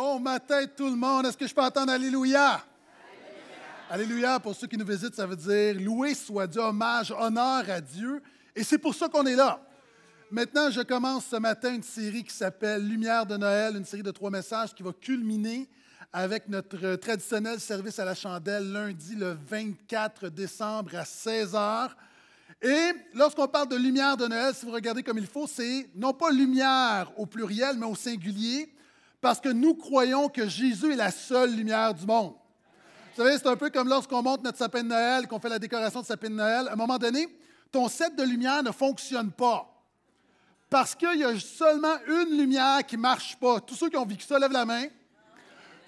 Bon matin tout le monde. Est-ce que je peux entendre Alléluia? Alléluia? Alléluia, pour ceux qui nous visitent, ça veut dire louer, soit Dieu, hommage, honneur à Dieu. Et c'est pour ça qu'on est là. Maintenant, je commence ce matin une série qui s'appelle Lumière de Noël, une série de trois messages qui va culminer avec notre traditionnel service à la chandelle lundi le 24 décembre à 16 h. Et lorsqu'on parle de lumière de Noël, si vous regardez comme il faut, c'est non pas lumière au pluriel, mais au singulier parce que nous croyons que Jésus est la seule lumière du monde. Vous savez, c'est un peu comme lorsqu'on monte notre sapin de Noël, qu'on fait la décoration de sapin de Noël. À un moment donné, ton set de lumière ne fonctionne pas. Parce qu'il y a seulement une lumière qui ne marche pas. Tous ceux qui ont vécu ça, lève la main.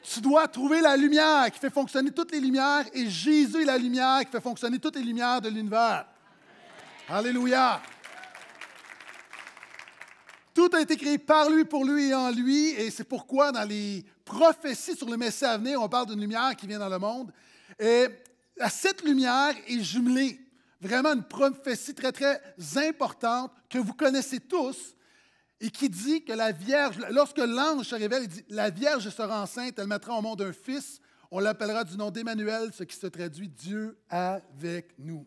Tu dois trouver la lumière qui fait fonctionner toutes les lumières et Jésus est la lumière qui fait fonctionner toutes les lumières de l'univers. Alléluia. Tout a été créé par lui, pour lui et en lui. Et c'est pourquoi dans les prophéties sur le Messie à venir, on parle d'une lumière qui vient dans le monde. Et cette lumière est jumelée vraiment une prophétie très, très importante que vous connaissez tous et qui dit que la Vierge, lorsque l'ange se révèle, il dit La Vierge sera enceinte, elle mettra au monde un fils. On l'appellera du nom d'Emmanuel, ce qui se traduit Dieu avec nous.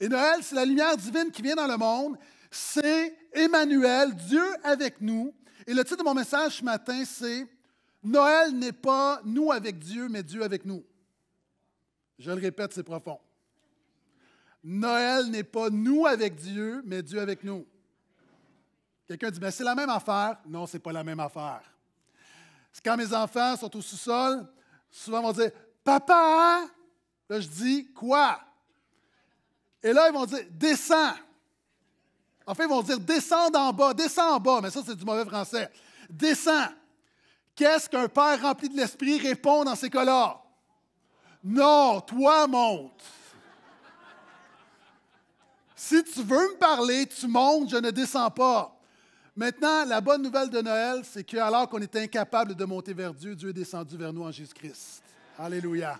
Et Noël, c'est la lumière divine qui vient dans le monde c'est Emmanuel, Dieu avec nous. Et le titre de mon message ce matin, c'est Noël n'est pas nous avec Dieu, mais Dieu avec nous. Je le répète, c'est profond. Noël n'est pas nous avec Dieu, mais Dieu avec nous. Quelqu'un dit, mais ben, c'est la même affaire. Non, c'est pas la même affaire. C'est quand mes enfants sont au sous-sol, souvent ils vont dire, papa, là je dis, quoi? Et là ils vont dire, descends fait, ils vont dire descends en bas, descends en bas, mais ça, c'est du mauvais français. Descends. Qu'est-ce qu'un père rempli de l'esprit répond dans ces cas-là? Non, toi monte. Si tu veux me parler, tu montes, je ne descends pas. Maintenant, la bonne nouvelle de Noël, c'est qu'alors alors qu'on était incapable de monter vers Dieu, Dieu est descendu vers nous en Jésus-Christ. Alléluia.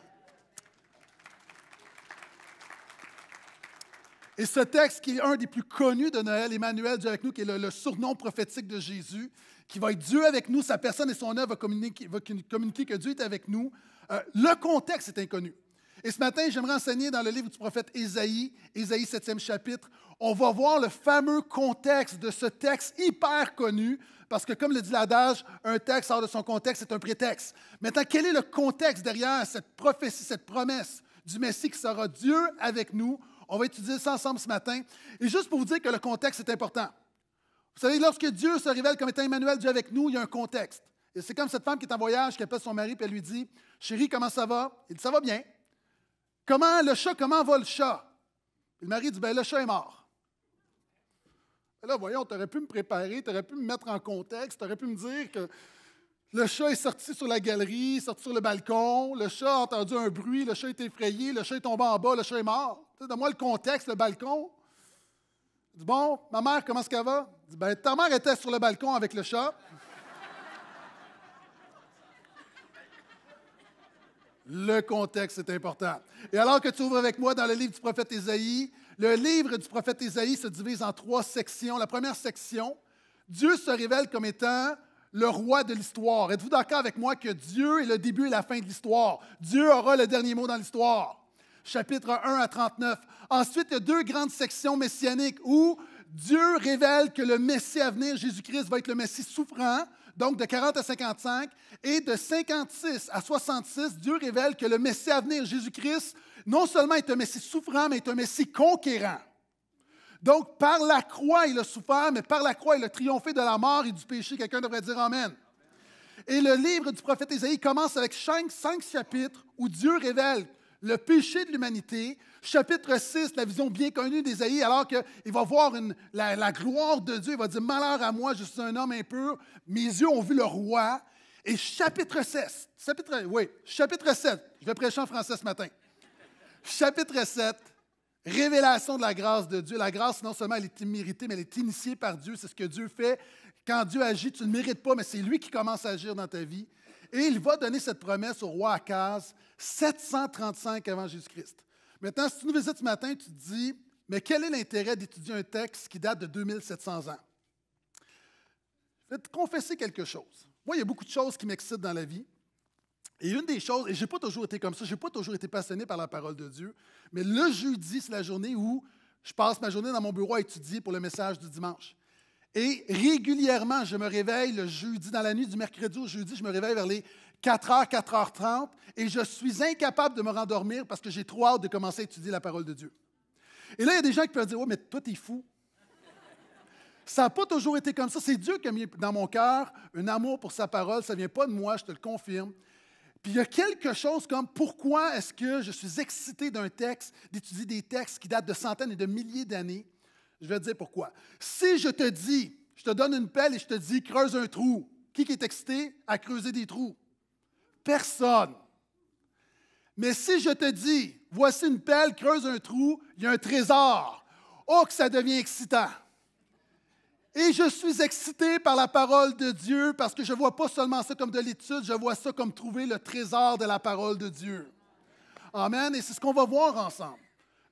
Et ce texte, qui est un des plus connus de Noël, Emmanuel, Dieu avec nous, qui est le, surnom prophétique de Jésus, qui va être Dieu avec nous, sa personne et son œuvre va communiquer, va que Dieu est avec nous, euh, le contexte est inconnu. Et ce matin, j'aimerais enseigner dans le livre du prophète Ésaïe, Ésaïe 7e chapitre, on va voir le fameux contexte de ce texte hyper connu, parce que comme le dit l'adage, un texte hors de son contexte est un prétexte. Maintenant, quel est le contexte derrière cette prophétie, cette promesse du Messie qui sera Dieu avec nous on va étudier ça ensemble ce matin. Et juste pour vous dire que le contexte est important. Vous savez, lorsque Dieu se révèle comme étant Emmanuel, Dieu avec nous, il y a un contexte. Et c'est comme cette femme qui est en voyage, qui appelle son mari, puis elle lui dit Chérie, comment ça va Il dit Ça va bien. Comment le chat, comment va le chat Le mari dit Bien, le chat est mort. là, voyons, tu aurais pu me préparer, tu aurais pu me mettre en contexte, tu aurais pu me dire que le chat est sorti sur la galerie, sorti sur le balcon. Le chat a entendu un bruit. Le chat est effrayé. Le chat est tombé en bas. Le chat est mort. Donne-moi le contexte, le balcon. bon, ma mère, comment est-ce va? ben, ta mère était sur le balcon avec le chat. Le contexte est important. Et alors que tu ouvres avec moi dans le livre du prophète Isaïe, le livre du prophète Ésaïe se divise en trois sections. La première section, Dieu se révèle comme étant le roi de l'histoire. Êtes-vous d'accord avec moi que Dieu est le début et la fin de l'histoire? Dieu aura le dernier mot dans l'histoire. Chapitre 1 à 39. Ensuite, il y a deux grandes sections messianiques où Dieu révèle que le Messie à venir, Jésus-Christ, va être le Messie souffrant, donc de 40 à 55. Et de 56 à 66, Dieu révèle que le Messie à venir, Jésus-Christ, non seulement est un Messie souffrant, mais est un Messie conquérant. Donc, par la croix, il a souffert, mais par la croix, il a triomphé de la mort et du péché. Quelqu'un devrait dire Amen. Et le livre du prophète Isaïe commence avec cinq, chapitres où Dieu révèle le péché de l'humanité. Chapitre 6, la vision bien connue d'Isaïe. alors qu'il va voir la, gloire de Dieu, il va dire Malheur à moi, je suis un homme impur, mes yeux ont vu le roi. Et chapitre 6. chapitre, oui, chapitre 7, je vais prêcher en français ce matin. Chapitre 7 Révélation de la grâce de Dieu. La grâce, non seulement elle est imméritée, mais elle est initiée par Dieu. C'est ce que Dieu fait. Quand Dieu agit, tu ne mérites pas, mais c'est lui qui commence à agir dans ta vie. Et il va donner cette promesse au roi Akaz 735 avant Jésus-Christ. Maintenant, si tu nous visites ce matin, tu te dis, mais quel est l'intérêt d'étudier un texte qui date de 2700 ans? Je vais te confesser quelque chose. Moi, il y a beaucoup de choses qui m'excitent dans la vie. Et une des choses, et je n'ai pas toujours été comme ça, je n'ai pas toujours été passionné par la parole de Dieu, mais le jeudi, c'est la journée où je passe ma journée dans mon bureau à étudier pour le message du dimanche. Et régulièrement, je me réveille le jeudi, dans la nuit du mercredi au jeudi, je me réveille vers les 4h, 4h30, et je suis incapable de me rendormir parce que j'ai trop hâte de commencer à étudier la parole de Dieu. Et là, il y a des gens qui peuvent dire, Oui, mais toi, t'es fou. Ça n'a pas toujours été comme ça. C'est Dieu qui a mis dans mon cœur un amour pour sa parole. Ça ne vient pas de moi, je te le confirme. Puis il y a quelque chose comme pourquoi est-ce que je suis excité d'un texte, d'étudier des textes qui datent de centaines et de milliers d'années. Je vais te dire pourquoi. Si je te dis, je te donne une pelle et je te dis creuse un trou, qui est excité à creuser des trous? Personne. Mais si je te dis voici une pelle, creuse un trou, il y a un trésor, oh que ça devient excitant. Et je suis excité par la parole de Dieu parce que je ne vois pas seulement ça comme de l'étude, je vois ça comme trouver le trésor de la parole de Dieu. Amen. Et c'est ce qu'on va voir ensemble.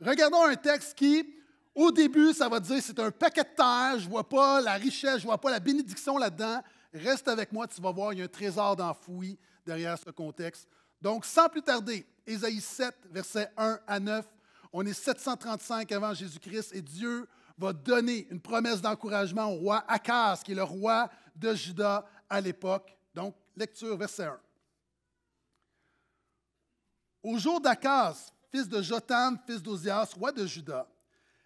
Regardons un texte qui, au début, ça va dire c'est un paquet de terre, je ne vois pas la richesse, je ne vois pas la bénédiction là-dedans. Reste avec moi, tu vas voir, il y a un trésor d'enfoui derrière ce contexte. Donc, sans plus tarder, Ésaïe 7, versets 1 à 9, on est 735 avant Jésus-Christ et Dieu va donner une promesse d'encouragement au roi Akaz, qui est le roi de Juda à l'époque. Donc, lecture, verset 1. Au jour d'Akaz, fils de jotham fils d'Ozias, roi de Juda,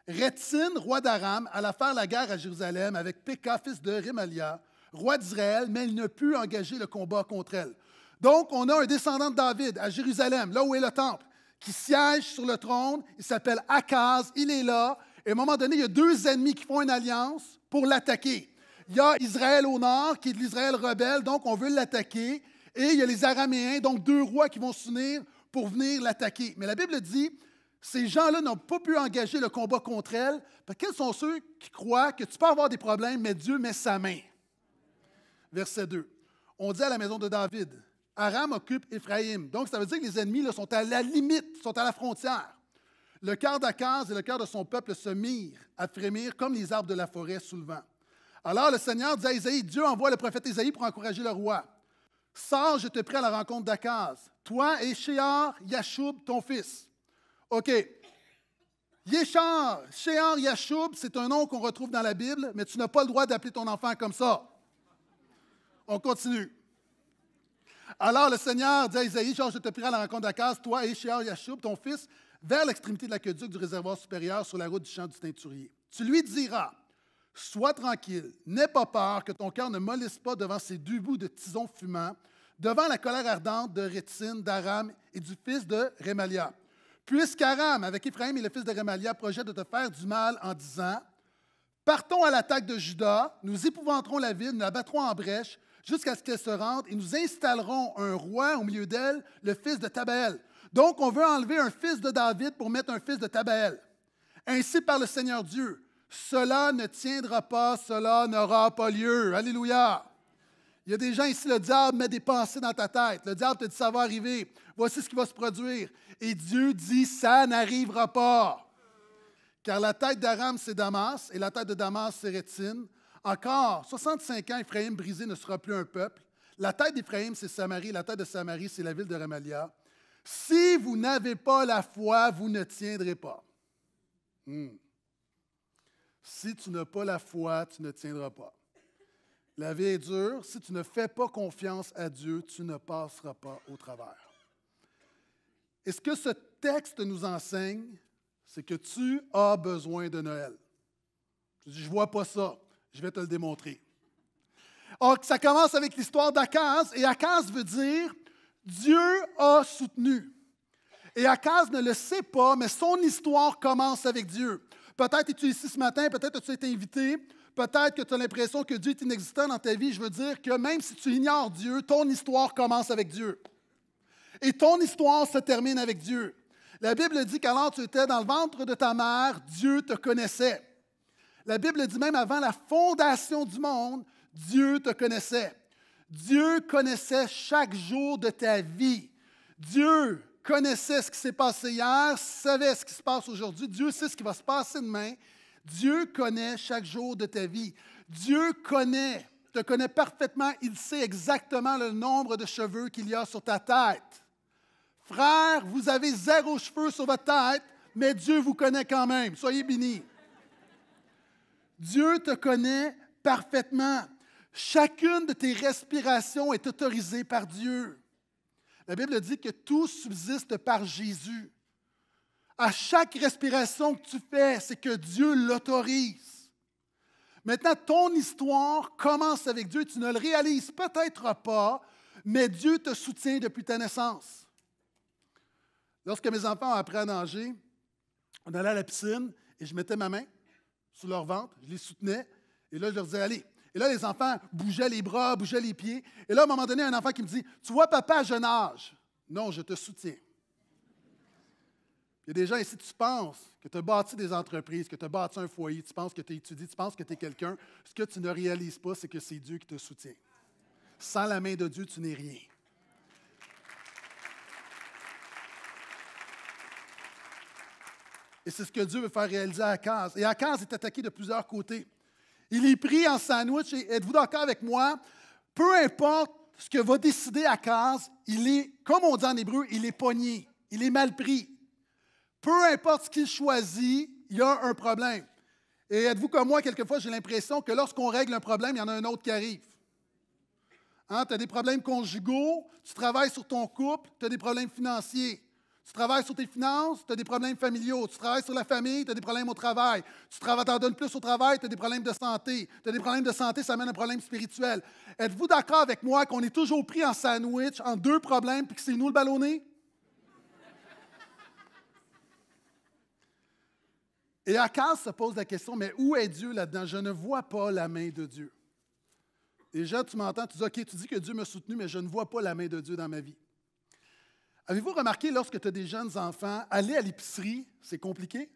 Rétine, roi d'Aram, alla faire la guerre à Jérusalem avec Péka, fils de Rémalia, roi d'Israël, mais il ne put engager le combat contre elle. Donc, on a un descendant de David à Jérusalem, là où est le temple, qui siège sur le trône. Il s'appelle Akaz, il est là. Et à un moment donné, il y a deux ennemis qui font une alliance pour l'attaquer. Il y a Israël au nord, qui est l'Israël rebelle, donc on veut l'attaquer. Et il y a les Araméens, donc deux rois qui vont s'unir pour venir l'attaquer. Mais la Bible dit, ces gens-là n'ont pas pu engager le combat contre elle. Parce quels sont ceux qui croient que tu peux avoir des problèmes, mais Dieu met sa main? Verset 2. On dit à la maison de David, Aram occupe Éphraïm. Donc, ça veut dire que les ennemis là, sont à la limite, sont à la frontière. Le cœur d'Akaz et le cœur de son peuple se mirent à frémir comme les arbres de la forêt sous le vent. Alors le Seigneur dit à Isaïe, Dieu envoie le prophète Isaïe pour encourager le roi. Sors, je te prie à la rencontre d'Akaz, toi et Shéar, ton fils. OK. Yeshar, Shéar, Yashub, c'est un nom qu'on retrouve dans la Bible, mais tu n'as pas le droit d'appeler ton enfant comme ça. On continue. Alors le Seigneur dit à Isaïe, je te prie à la rencontre d'Akaz, toi et Shéar, Yashub, ton fils, vers l'extrémité de l'aqueduc du réservoir supérieur sur la route du champ du teinturier. Tu lui diras Sois tranquille, n'aie pas peur que ton cœur ne mollisse pas devant ces deux bouts de tison fumant, devant la colère ardente de Rétine, d'Aram et du fils de Rémalia. Puisqu'Aram, avec Éphraïm et le fils de Rémalia, projette de te faire du mal en disant Partons à l'attaque de Juda, nous épouvanterons la ville, nous la battrons en brèche, jusqu'à ce qu'elle se rende, et nous installerons un roi au milieu d'elle, le fils de Tabaël. Donc, on veut enlever un fils de David pour mettre un fils de Tabaël. Ainsi par le Seigneur Dieu, cela ne tiendra pas, cela n'aura pas lieu. Alléluia. Il y a des gens ici, le diable met des pensées dans ta tête. Le diable te dit ça va arriver. Voici ce qui va se produire. Et Dieu dit ça n'arrivera pas. Car la tête d'Aram, c'est Damas, et la tête de Damas, c'est Rétine. Encore 65 ans, Ephraim brisé ne sera plus un peuple. La tête d'Éphraïm, c'est Samarie. La tête de Samarie, c'est la ville de Ramalia. Si vous n'avez pas la foi, vous ne tiendrez pas. Hmm. Si tu n'as pas la foi, tu ne tiendras pas. La vie est dure. Si tu ne fais pas confiance à Dieu, tu ne passeras pas au travers. Et ce que ce texte nous enseigne, c'est que tu as besoin de Noël. Je dis, je ne vois pas ça, je vais te le démontrer. Or, ah, ça commence avec l'histoire d'Akaz, et Akaz veut dire Dieu a soutenu. Et Akaz ne le sait pas, mais son histoire commence avec Dieu. Peut-être es-tu ici ce matin, peut-être as-tu été invité, peut-être que tu as l'impression que Dieu est inexistant dans ta vie. Je veux dire que même si tu ignores Dieu, ton histoire commence avec Dieu. Et ton histoire se termine avec Dieu. La Bible dit qu'alors tu étais dans le ventre de ta mère, Dieu te connaissait. La Bible dit même avant la fondation du monde, Dieu te connaissait. Dieu connaissait chaque jour de ta vie. Dieu connaissait ce qui s'est passé hier, savait ce qui se passe aujourd'hui. Dieu sait ce qui va se passer demain. Dieu connaît chaque jour de ta vie. Dieu connaît, te connaît parfaitement. Il sait exactement le nombre de cheveux qu'il y a sur ta tête. Frère, vous avez zéro cheveux sur votre tête, mais Dieu vous connaît quand même. Soyez bénis. Dieu te connaît parfaitement. Chacune de tes respirations est autorisée par Dieu. La Bible dit que tout subsiste par Jésus. À chaque respiration que tu fais, c'est que Dieu l'autorise. Maintenant, ton histoire commence avec Dieu. Tu ne le réalises peut-être pas, mais Dieu te soutient depuis ta naissance. Lorsque mes enfants ont appris à nager, on allait à la piscine et je mettais ma main sous leur ventre, je les soutenais, et là, je leur disais, allez, et là, les enfants bougeaient les bras, bougeaient les pieds. Et là, à un moment donné, un enfant qui me dit Tu vois, papa, je nage. Non, je te soutiens. Il y a des gens ici, tu penses que tu as bâti des entreprises, que tu as bâti un foyer, tu penses que tu étudié, tu penses que tu es quelqu'un. Ce que tu ne réalises pas, c'est que c'est Dieu qui te soutient. Sans la main de Dieu, tu n'es rien. Et c'est ce que Dieu veut faire réaliser à Akaz. Et Akaz est attaqué de plusieurs côtés. Il est pris en sandwich. Êtes-vous d'accord avec moi? Peu importe ce que va décider Akaz, il est, comme on dit en hébreu, il est pogné. Il est mal pris. Peu importe ce qu'il choisit, il y a un problème. Et êtes-vous comme moi, quelquefois, j'ai l'impression que lorsqu'on règle un problème, il y en a un autre qui arrive. Hein, tu as des problèmes conjugaux, tu travailles sur ton couple, tu as des problèmes financiers. Tu travailles sur tes finances, tu as des problèmes familiaux. Tu travailles sur la famille, tu as des problèmes au travail. Tu t'en donnes plus au travail, tu as des problèmes de santé. Tu as des problèmes de santé, ça amène un problème spirituel. Êtes-vous d'accord avec moi qu'on est toujours pris en sandwich, en deux problèmes, puis que c'est nous le ballonné? Et à Akaz se pose la question, mais où est Dieu là-dedans? Je ne vois pas la main de Dieu. Déjà, tu m'entends, tu dis, OK, tu dis que Dieu m'a soutenu, mais je ne vois pas la main de Dieu dans ma vie. Avez-vous remarqué lorsque tu as des jeunes enfants, aller à l'épicerie, c'est compliqué?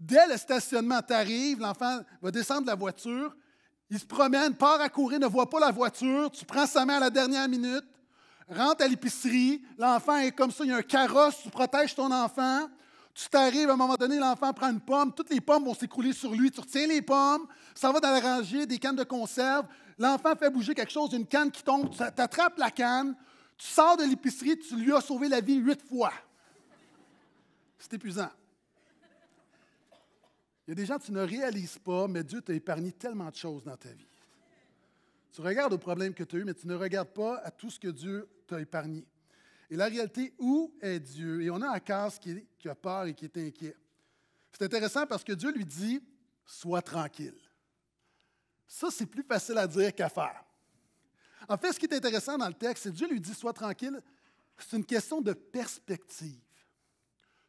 Dès le stationnement, tu arrives, l'enfant va descendre de la voiture, il se promène, part à courir, ne voit pas la voiture, tu prends sa main à la dernière minute, rentre à l'épicerie, l'enfant est comme ça, il y a un carrosse, tu protèges ton enfant, tu t'arrives, à un moment donné, l'enfant prend une pomme, toutes les pommes vont s'écrouler sur lui, tu retiens les pommes, ça va dans la rangée, des cannes de conserve, l'enfant fait bouger quelque chose, une canne qui tombe, tu attrapes la canne, tu sors de l'épicerie, tu lui as sauvé la vie huit fois. C'est épuisant. Il y a des gens tu ne réalises pas, mais Dieu t'a épargné tellement de choses dans ta vie. Tu regardes aux problèmes que tu as eus, mais tu ne regardes pas à tout ce que Dieu t'a épargné. Et la réalité, où est Dieu? Et on a un qui, qui a peur et qui est inquiet. C'est intéressant parce que Dieu lui dit Sois tranquille. Ça, c'est plus facile à dire qu'à faire. En fait, ce qui est intéressant dans le texte, c'est Dieu lui dit Sois tranquille, c'est une question de perspective.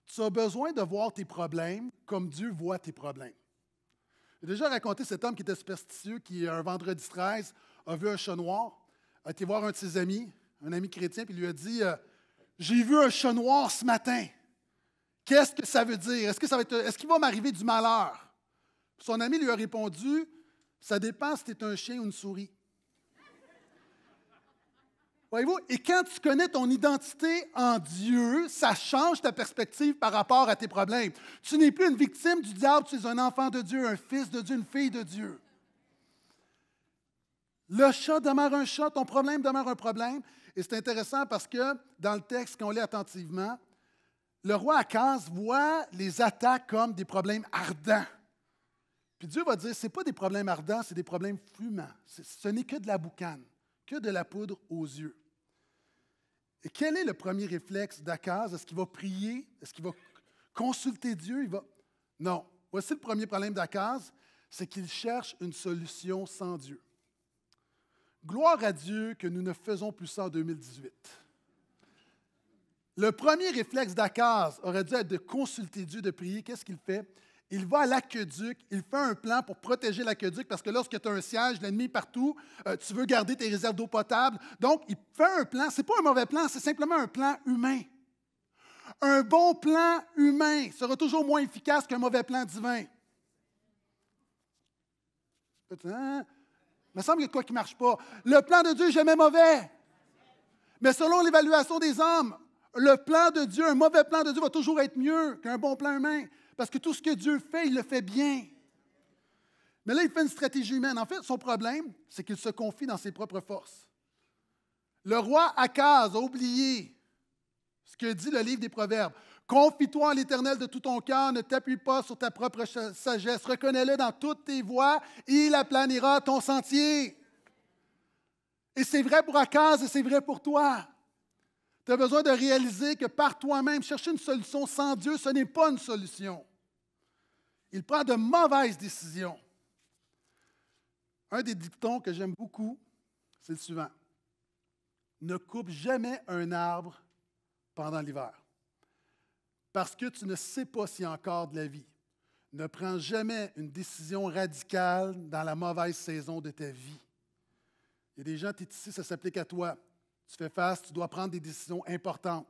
Tu as besoin de voir tes problèmes comme Dieu voit tes problèmes. J'ai déjà raconté cet homme qui était superstitieux, qui, un vendredi 13, a vu un chat noir, a été voir un de ses amis, un ami chrétien, puis lui a dit euh, J'ai vu un chat noir ce matin. Qu'est-ce que ça veut dire? Est-ce, que ça va est-ce qu'il va m'arriver du malheur? Son ami lui a répondu Ça dépend si tu es un chien ou une souris. Voyez-vous, et quand tu connais ton identité en Dieu, ça change ta perspective par rapport à tes problèmes. Tu n'es plus une victime du diable, tu es un enfant de Dieu, un fils de Dieu, une fille de Dieu. Le chat demeure un chat, ton problème demeure un problème. Et c'est intéressant parce que dans le texte, qu'on lit attentivement, le roi Akaz voit les attaques comme des problèmes ardents. Puis Dieu va dire, ce n'est pas des problèmes ardents, c'est des problèmes fumants. Ce n'est que de la boucane, que de la poudre aux yeux quel est le premier réflexe d'Akaz? Est-ce qu'il va prier? Est-ce qu'il va consulter Dieu? Il va... Non. Voici le premier problème d'Akaz, c'est qu'il cherche une solution sans Dieu. Gloire à Dieu que nous ne faisons plus ça en 2018. Le premier réflexe d'Akaz aurait dû être de consulter Dieu, de prier. Qu'est-ce qu'il fait? Il va à l'aqueduc, il fait un plan pour protéger l'aqueduc parce que lorsque tu as un siège, l'ennemi partout, euh, tu veux garder tes réserves d'eau potable. Donc, il fait un plan. Ce n'est pas un mauvais plan, c'est simplement un plan humain. Un bon plan humain sera toujours moins efficace qu'un mauvais plan divin. Il me semble qu'il y a quoi qui ne marche pas. Le plan de Dieu jamais mauvais. Mais selon l'évaluation des hommes, le plan de Dieu, un mauvais plan de Dieu va toujours être mieux qu'un bon plan humain. Parce que tout ce que Dieu fait, il le fait bien. Mais là, il fait une stratégie humaine. En fait, son problème, c'est qu'il se confie dans ses propres forces. Le roi Akaz a oublié ce que dit le livre des Proverbes. Confie-toi en l'Éternel de tout ton cœur, ne t'appuie pas sur ta propre sagesse, reconnais-le dans toutes tes voies, il aplanira ton sentier. Et c'est vrai pour Akaz et c'est vrai pour toi. Tu as besoin de réaliser que par toi-même, chercher une solution sans Dieu, ce n'est pas une solution. Il prend de mauvaises décisions. Un des dictons que j'aime beaucoup, c'est le suivant. Ne coupe jamais un arbre pendant l'hiver, parce que tu ne sais pas s'il y a encore de la vie. Ne prends jamais une décision radicale dans la mauvaise saison de ta vie. Il y a des gens, qui sont ici, ça s'applique à toi. Tu fais face, tu dois prendre des décisions importantes.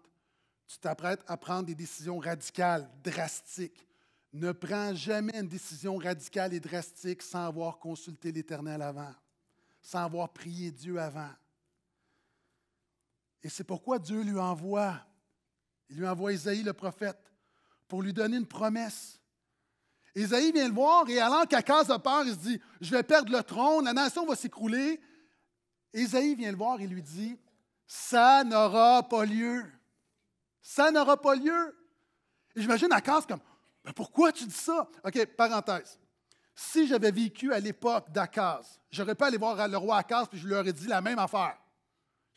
Tu t'apprêtes à prendre des décisions radicales, drastiques. Ne prends jamais une décision radicale et drastique sans avoir consulté l'Éternel avant, sans avoir prié Dieu avant. Et c'est pourquoi Dieu lui envoie, il lui envoie Isaïe le prophète pour lui donner une promesse. Isaïe vient le voir et alors qu'Akaz a peur, il se dit, je vais perdre le trône, la nation va s'écrouler. Isaïe vient le voir et lui dit, ça n'aura pas lieu. Ça n'aura pas lieu. Et j'imagine Akaz comme ben, Pourquoi tu dis ça OK, parenthèse. Si j'avais vécu à l'époque d'Akaz, j'aurais pas allé voir le roi Akaz puis je lui aurais dit la même affaire.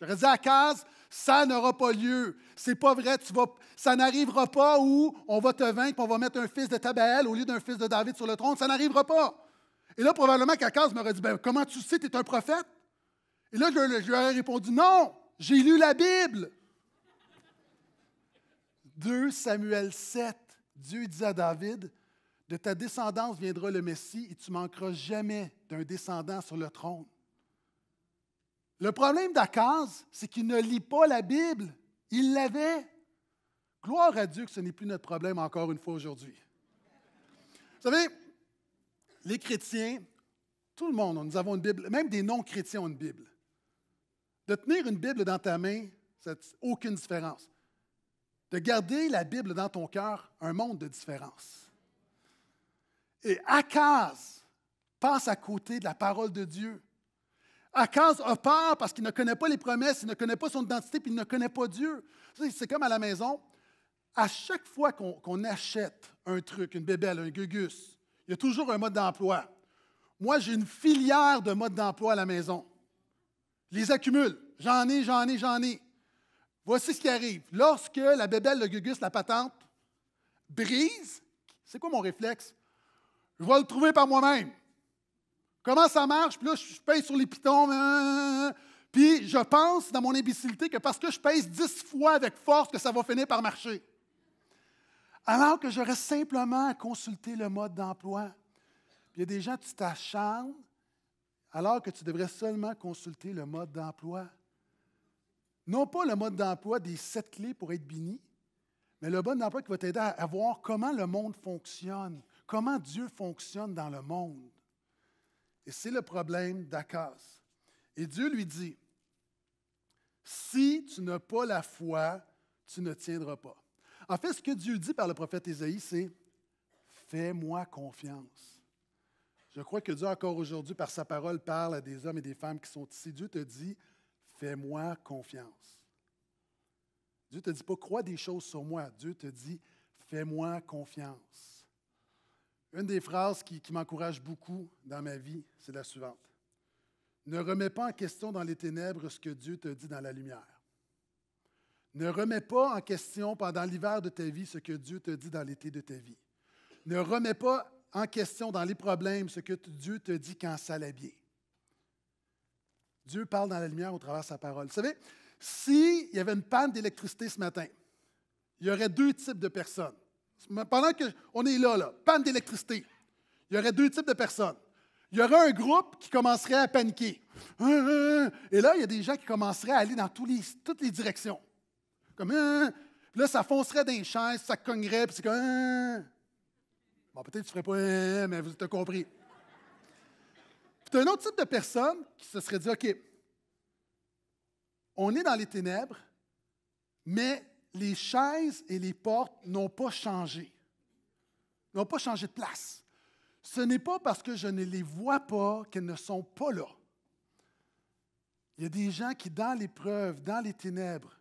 J'aurais dit Akaz ça n'aura pas lieu. C'est pas vrai. Tu vas, ça n'arrivera pas où on va te vaincre, on va mettre un fils de Tabael au lieu d'un fils de David sur le trône. Ça n'arrivera pas. Et là, probablement qu'Akaz m'aurait dit ben, Comment tu sais, tu es un prophète Et là, je, je lui aurais répondu Non, j'ai lu la Bible. 2 Samuel 7, Dieu dit à David, de ta descendance viendra le Messie et tu manqueras jamais d'un descendant sur le trône. Le problème d'Akaz, c'est qu'il ne lit pas la Bible. Il l'avait. Gloire à Dieu que ce n'est plus notre problème encore une fois aujourd'hui. Vous savez, les chrétiens, tout le monde, nous avons une Bible, même des non-chrétiens ont une Bible. De tenir une Bible dans ta main, ça aucune différence. De garder la Bible dans ton cœur, un monde de différence. Et Akaz passe à côté de la parole de Dieu. Akaz a peur parce qu'il ne connaît pas les promesses, il ne connaît pas son identité, puis il ne connaît pas Dieu. C'est comme à la maison. À chaque fois qu'on achète un truc, une bébelle, un gugus, il y a toujours un mode d'emploi. Moi, j'ai une filière de mode d'emploi à la maison les accumule. J'en ai, j'en ai, j'en ai. Voici ce qui arrive. Lorsque la bébelle, le gugus, la patente brise, c'est quoi mon réflexe? Je vais le trouver par moi-même. Comment ça marche? Puis là, je pèse sur les pitons. Hein, hein, hein, puis je pense dans mon imbécilité que parce que je pèse dix fois avec force, que ça va finir par marcher. Alors que j'aurais simplement à consulter le mode d'emploi. Il y a des gens, tu t'acharnes alors que tu devrais seulement consulter le mode d'emploi. Non pas le mode d'emploi des sept clés pour être béni, mais le mode d'emploi qui va t'aider à voir comment le monde fonctionne, comment Dieu fonctionne dans le monde. Et c'est le problème d'Akas. Et Dieu lui dit, si tu n'as pas la foi, tu ne tiendras pas. En fait, ce que Dieu dit par le prophète Ésaïe, c'est, fais-moi confiance. Je crois que Dieu, encore aujourd'hui, par sa parole, parle à des hommes et des femmes qui sont ici. Dieu te dit, fais-moi confiance. Dieu te dit pas, crois des choses sur moi. Dieu te dit, fais-moi confiance. Une des phrases qui, qui m'encourage beaucoup dans ma vie, c'est la suivante. Ne remets pas en question dans les ténèbres ce que Dieu te dit dans la lumière. Ne remets pas en question pendant l'hiver de ta vie ce que Dieu te dit dans l'été de ta vie. Ne remets pas en question dans les problèmes ce que Dieu te dit quand ça allait bien. Dieu parle dans la lumière au travers de sa parole. Vous savez, s'il y avait une panne d'électricité ce matin, il y aurait deux types de personnes. Pendant qu'on est là, là panne d'électricité, il y aurait deux types de personnes. Il y aurait un groupe qui commencerait à paniquer. Hein, hein, hein. Et là, il y a des gens qui commenceraient à aller dans tous les, toutes les directions. Comme, là, ça foncerait dans les chaises, ça cognerait, puis c'est comme, Bon, peut-être que tu ne ferais pas euh, mais vous êtes compris. C'est un autre type de personne qui se serait dit OK, on est dans les ténèbres, mais les chaises et les portes n'ont pas changé, n'ont pas changé de place. Ce n'est pas parce que je ne les vois pas qu'elles ne sont pas là. Il y a des gens qui, dans l'épreuve, dans les ténèbres,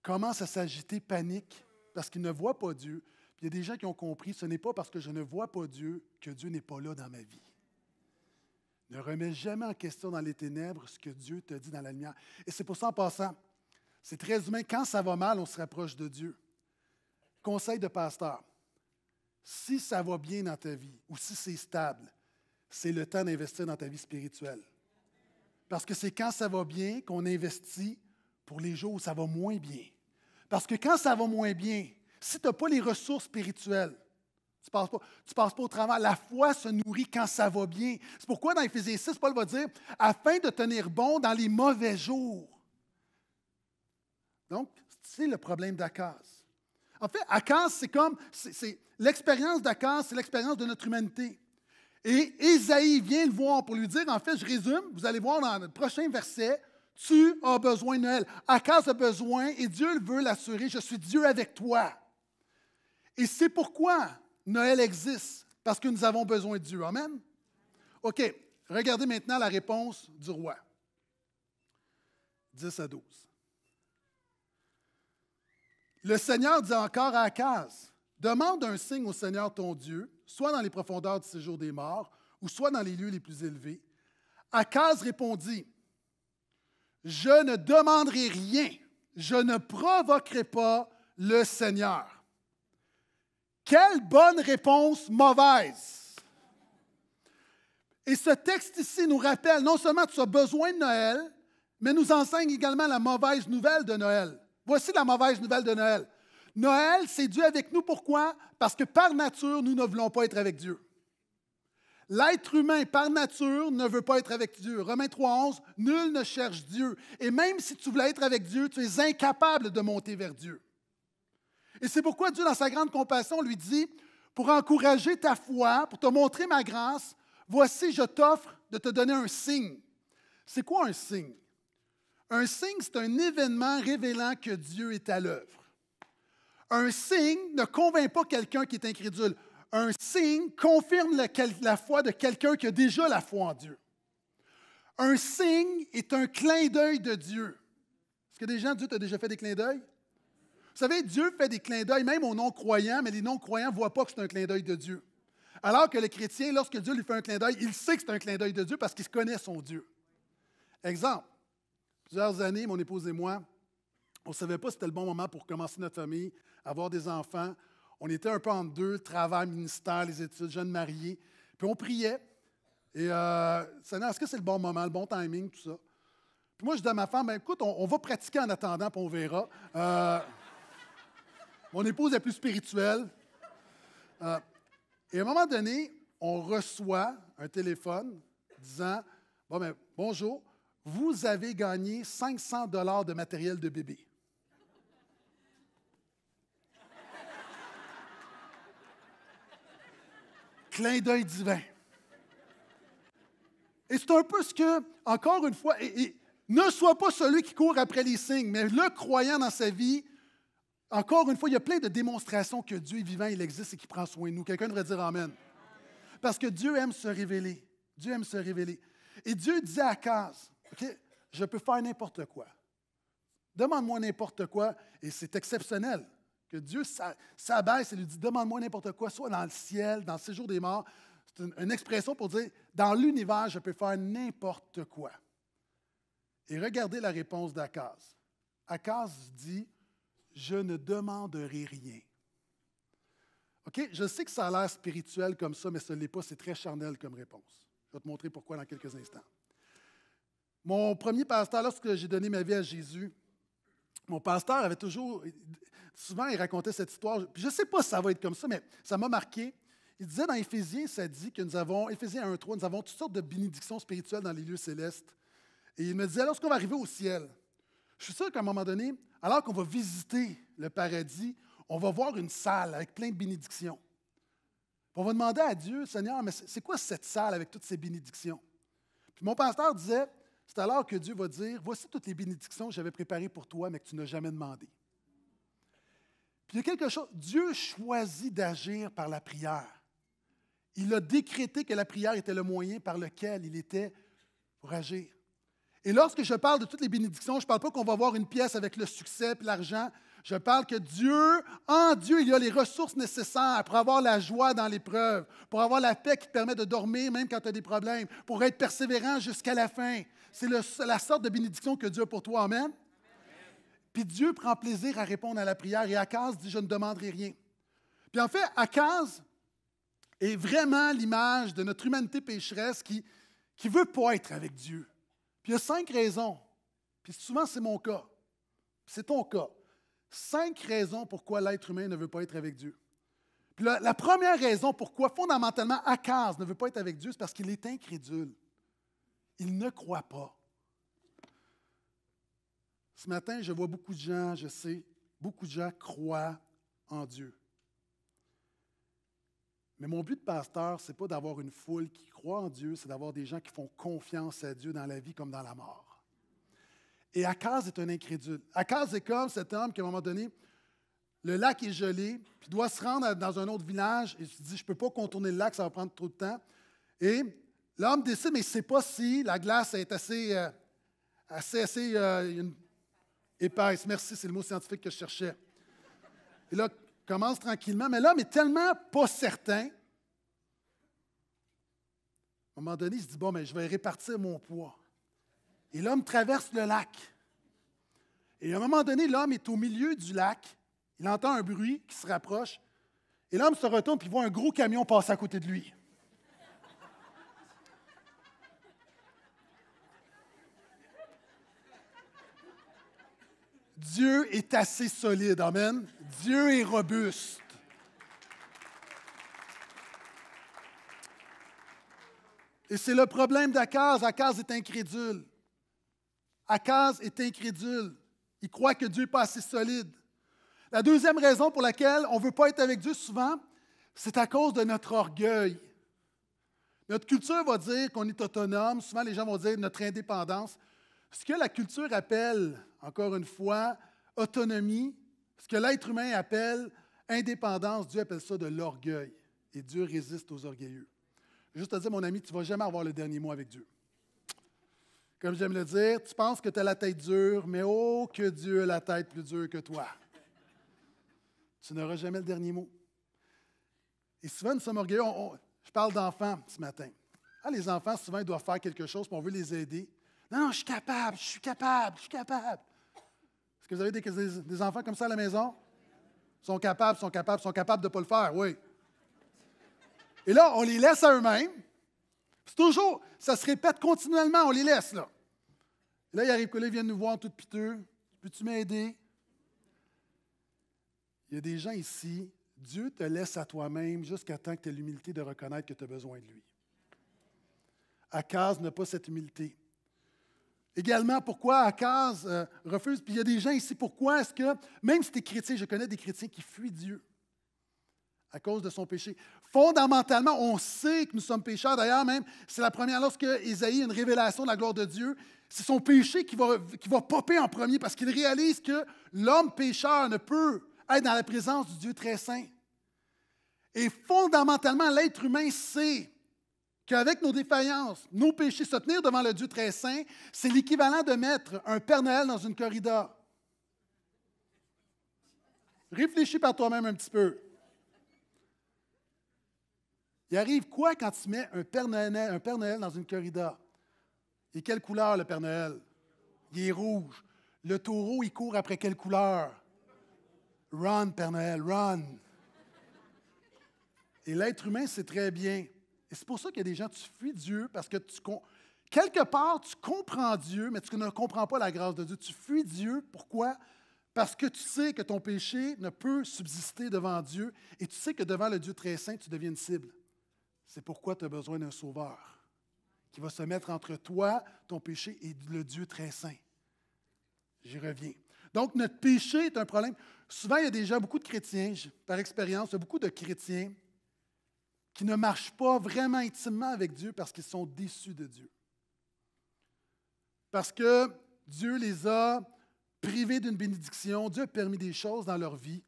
commencent à s'agiter, paniquent, parce qu'ils ne voient pas Dieu, il y a des gens qui ont compris, ce n'est pas parce que je ne vois pas Dieu que Dieu n'est pas là dans ma vie. Ne remets jamais en question dans les ténèbres ce que Dieu te dit dans la lumière. Et c'est pour ça, en passant, c'est très humain. Quand ça va mal, on se rapproche de Dieu. Conseil de pasteur, si ça va bien dans ta vie ou si c'est stable, c'est le temps d'investir dans ta vie spirituelle. Parce que c'est quand ça va bien qu'on investit pour les jours où ça va moins bien. Parce que quand ça va moins bien, si tu n'as pas les ressources spirituelles, tu ne passes, pas, passes pas au travail. La foi se nourrit quand ça va bien. C'est pourquoi dans Ephésiens 6, Paul va dire afin de tenir bon dans les mauvais jours. Donc, c'est le problème d'Akaz. En fait, Akaz, c'est comme c'est, l'expérience d'Akaz, c'est l'expérience de notre humanité. Et Isaïe vient le voir pour lui dire en fait, je résume, vous allez voir dans le prochain verset, tu as besoin de Noël. Akaz a besoin et Dieu veut l'assurer je suis Dieu avec toi. Et c'est pourquoi Noël existe, parce que nous avons besoin de Dieu. Amen. OK, regardez maintenant la réponse du roi. 10 à 12. Le Seigneur dit encore à Akaz, Demande un signe au Seigneur ton Dieu, soit dans les profondeurs du séjour des morts, ou soit dans les lieux les plus élevés. Akaz répondit, Je ne demanderai rien, je ne provoquerai pas le Seigneur. Quelle bonne réponse mauvaise! Et ce texte ici nous rappelle non seulement tu as besoin de Noël, mais nous enseigne également la mauvaise nouvelle de Noël. Voici la mauvaise nouvelle de Noël. Noël, c'est Dieu avec nous. Pourquoi? Parce que par nature, nous ne voulons pas être avec Dieu. L'être humain, par nature, ne veut pas être avec Dieu. Romains 3.11, nul ne cherche Dieu. Et même si tu voulais être avec Dieu, tu es incapable de monter vers Dieu. Et c'est pourquoi Dieu, dans sa grande compassion, lui dit, pour encourager ta foi, pour te montrer ma grâce, voici, je t'offre de te donner un signe. C'est quoi un signe? Un signe, c'est un événement révélant que Dieu est à l'œuvre. Un signe ne convainc pas quelqu'un qui est incrédule. Un signe confirme la, foi de quelqu'un qui a déjà la foi en Dieu. Un signe est un clin d'œil de Dieu. Est-ce que des gens, Dieu t'a déjà fait des clins d'œil? Vous savez, Dieu fait des clins d'œil même aux non-croyants, mais les non-croyants ne voient pas que c'est un clin d'œil de Dieu. Alors que les chrétiens, lorsque Dieu lui fait un clin d'œil, il sait que c'est un clin d'œil de Dieu parce qu'il connaît son Dieu. Exemple, plusieurs années, mon épouse et moi, on ne savait pas si c'était le bon moment pour commencer notre famille, avoir des enfants. On était un peu en deux, travail, ministère, les études, jeunes mariés. Puis on priait. Et euh, est-ce que c'est le bon moment, le bon timing, tout ça? Puis moi, je dis à ma femme, ben, écoute, on, va pratiquer en attendant, puis on verra. Euh, mon épouse est plus spirituelle. Euh, et à un moment donné, on reçoit un téléphone disant bon, ben, Bonjour, vous avez gagné 500 dollars de matériel de bébé. Clin d'œil divin. Et c'est un peu ce que, encore une fois, ne sois pas celui qui court après les signes, mais le croyant dans sa vie encore une fois, il y a plein de démonstrations que Dieu est vivant, il existe et qu'il prend soin de nous. Quelqu'un devrait dire Amen. Parce que Dieu aime se révéler. Dieu aime se révéler. Et Dieu dit à Akaz, « OK, je peux faire n'importe quoi. Demande-moi n'importe quoi. Et c'est exceptionnel que Dieu s'abaisse et lui dit Demande-moi n'importe quoi, soit dans le ciel, dans le séjour des morts. C'est une, une expression pour dire Dans l'univers, je peux faire n'importe quoi. Et regardez la réponse d'Akaz. Akaz dit je ne demanderai rien. OK? Je sais que ça a l'air spirituel comme ça, mais ce n'est pas, c'est très charnel comme réponse. Je vais te montrer pourquoi dans quelques instants. Mon premier pasteur, lorsque j'ai donné ma vie à Jésus, mon pasteur avait toujours, souvent il racontait cette histoire, je ne sais pas si ça va être comme ça, mais ça m'a marqué. Il disait dans Éphésiens, ça dit que nous avons, Éphésiens 1, 3, nous avons toutes sortes de bénédictions spirituelles dans les lieux célestes. Et il me disait, lorsqu'on va arriver au ciel, je suis sûr qu'à un moment donné, alors qu'on va visiter le paradis, on va voir une salle avec plein de bénédictions. on va demander à Dieu, Seigneur, mais c'est quoi cette salle avec toutes ces bénédictions? Puis mon pasteur disait, c'est alors que Dieu va dire, voici toutes les bénédictions que j'avais préparées pour toi, mais que tu n'as jamais demandé. Puis il y a quelque chose, Dieu choisit d'agir par la prière. Il a décrété que la prière était le moyen par lequel il était pour agir. Et lorsque je parle de toutes les bénédictions, je ne parle pas qu'on va avoir une pièce avec le succès et l'argent. Je parle que Dieu, en Dieu, il y a les ressources nécessaires pour avoir la joie dans l'épreuve, pour avoir la paix qui te permet de dormir même quand tu as des problèmes, pour être persévérant jusqu'à la fin. C'est la sorte de bénédiction que Dieu a pour toi. Amen. Puis Dieu prend plaisir à répondre à la prière et Akaz dit Je ne demanderai rien. Puis en fait, Akaz est vraiment l'image de notre humanité pécheresse qui ne veut pas être avec Dieu. Puis il y a cinq raisons, puis souvent c'est mon cas, c'est ton cas. Cinq raisons pourquoi l'être humain ne veut pas être avec Dieu. Puis la, première raison pourquoi fondamentalement Akaz ne veut pas être avec Dieu, c'est parce qu'il est incrédule. Il ne croit pas. Ce matin, je vois beaucoup de gens, je sais, beaucoup de gens croient en Dieu. Mais mon but de pasteur, ce n'est pas d'avoir une foule qui croit en Dieu, c'est d'avoir des gens qui font confiance à Dieu dans la vie comme dans la mort. Et Akaz est un incrédule. Akaz est comme cet homme qui, à un moment donné, le lac est gelé, puis doit se rendre dans un autre village, et se dit, je ne peux pas contourner le lac, ça va prendre trop de temps. Et l'homme décide, mais il ne sait pas si la glace est assez, euh, assez, assez euh, épaisse. Merci, c'est le mot scientifique que je cherchais. Et là, commence tranquillement, mais l'homme est tellement pas certain. À un moment donné, il se dit Bon, mais je vais répartir mon poids. Et l'homme traverse le lac. Et à un moment donné, l'homme est au milieu du lac. Il entend un bruit qui se rapproche. Et l'homme se retourne et voit un gros camion passer à côté de lui. Dieu est assez solide, amen. Dieu est robuste. Et c'est le problème d'Akaz. Akaz est incrédule. Akaz est incrédule. Il croit que Dieu n'est pas assez solide. La deuxième raison pour laquelle on ne veut pas être avec Dieu souvent, c'est à cause de notre orgueil. Notre culture va dire qu'on est autonome. Souvent, les gens vont dire notre indépendance. Ce que la culture appelle encore une fois, autonomie, ce que l'être humain appelle indépendance, Dieu appelle ça de l'orgueil. Et Dieu résiste aux orgueilleux. Juste à dire, mon ami, tu ne vas jamais avoir le dernier mot avec Dieu. Comme j'aime le dire, tu penses que tu as la tête dure, mais oh que Dieu a la tête plus dure que toi. Tu n'auras jamais le dernier mot. Et souvent, nous sommes orgueilleux. je parle d'enfants ce matin. Ah, les enfants, souvent, ils doivent faire quelque chose, pour on veut les aider. Non, non, je suis capable, je suis capable, je suis capable. Est-ce que vous avez des, enfants comme ça à la maison? Sont capables, sont capables, sont capables de ne pas le faire, oui. Et là, on les laisse à eux-mêmes. C'est toujours, ça se répète continuellement, on les laisse là. Et là, il arrive que les viennent nous voir tout piteux. Peux-tu m'aider? Il y a des gens ici, Dieu te laisse à toi-même jusqu'à temps que tu aies l'humilité de reconnaître que tu as besoin de lui. À Akaz n'a pas cette humilité. Également, pourquoi Akaz euh, refuse. Puis il y a des gens ici, pourquoi est-ce que, même si tu es chrétien, je connais des chrétiens qui fuient Dieu à cause de son péché. Fondamentalement, on sait que nous sommes pécheurs. D'ailleurs, même, c'est la première, lorsque Isaïe a une révélation de la gloire de Dieu, c'est son péché qui va, qui va popper en premier parce qu'il réalise que l'homme pécheur ne peut être dans la présence du Dieu très saint. Et fondamentalement, l'être humain sait qu'avec nos défaillances, nos péchés, se tenir devant le Dieu très saint, c'est l'équivalent de mettre un Père Noël dans une corrida. Réfléchis par toi-même un petit peu. Il arrive quoi quand tu mets un Père Noël, un Père dans une corrida? Et quelle couleur le Père Noël? Il est rouge. Le taureau, il court après quelle couleur? Run, Père Noël, run. Et l'être humain c'est très bien et c'est pour ça qu'il y a des gens, tu fuis Dieu parce que tu, quelque part, tu comprends Dieu, mais tu ne comprends pas la grâce de Dieu. Tu fuis Dieu. Pourquoi? Parce que tu sais que ton péché ne peut subsister devant Dieu et tu sais que devant le Dieu très saint, tu deviens une cible. C'est pourquoi tu as besoin d'un sauveur qui va se mettre entre toi, ton péché et le Dieu très saint. J'y reviens. Donc, notre péché est un problème. Souvent, il y a déjà beaucoup de chrétiens, par expérience, il y a beaucoup de chrétiens qui ne marchent pas vraiment intimement avec Dieu parce qu'ils sont déçus de Dieu. Parce que Dieu les a privés d'une bénédiction, Dieu a permis des choses dans leur vie.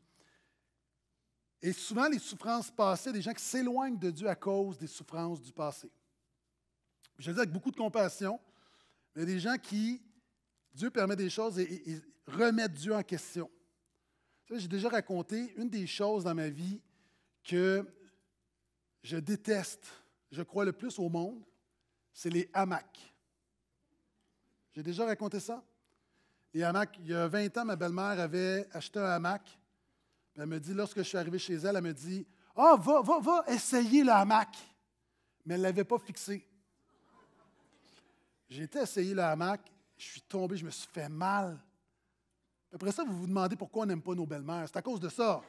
Et souvent, les souffrances passées, des gens qui s'éloignent de Dieu à cause des souffrances du passé. Je le dis avec beaucoup de compassion, mais des gens qui, Dieu permet des choses et, remettent Dieu en question. J'ai déjà raconté une des choses dans ma vie que je déteste, je crois le plus au monde, c'est les hamacs. J'ai déjà raconté ça? Les hamacs, il y a 20 ans, ma belle-mère avait acheté un hamac. Elle me dit, lorsque je suis arrivé chez elle, elle me dit Ah, oh, va, va, va essayer le hamac. Mais elle ne l'avait pas fixé. J'ai été essayer le hamac, je suis tombé, je me suis fait mal. Après ça, vous vous demandez pourquoi on n'aime pas nos belles-mères. C'est à cause de ça.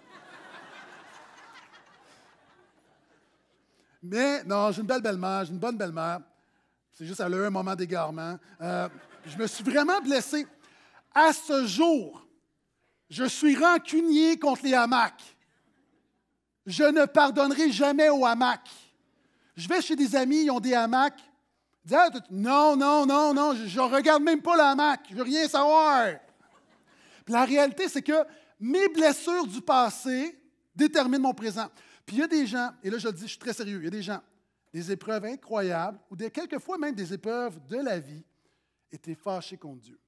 Mais non, j'ai une belle belle-mère, j'ai une bonne belle-mère. C'est juste à a eu un moment d'égarement. Euh, je me suis vraiment blessé. À ce jour, je suis rancunier contre les hamacs. Je ne pardonnerai jamais aux hamacs. Je vais chez des amis, ils ont des hamacs. Ah, non, non, non, non, je ne regarde même pas le hamac, je veux rien savoir. la réalité, c'est que mes blessures du passé déterminent mon présent. Puis il y a des gens, et là je le dis, je suis très sérieux, il y a des gens, des épreuves incroyables, ou des, quelquefois même des épreuves de la vie, étaient tu contre Dieu.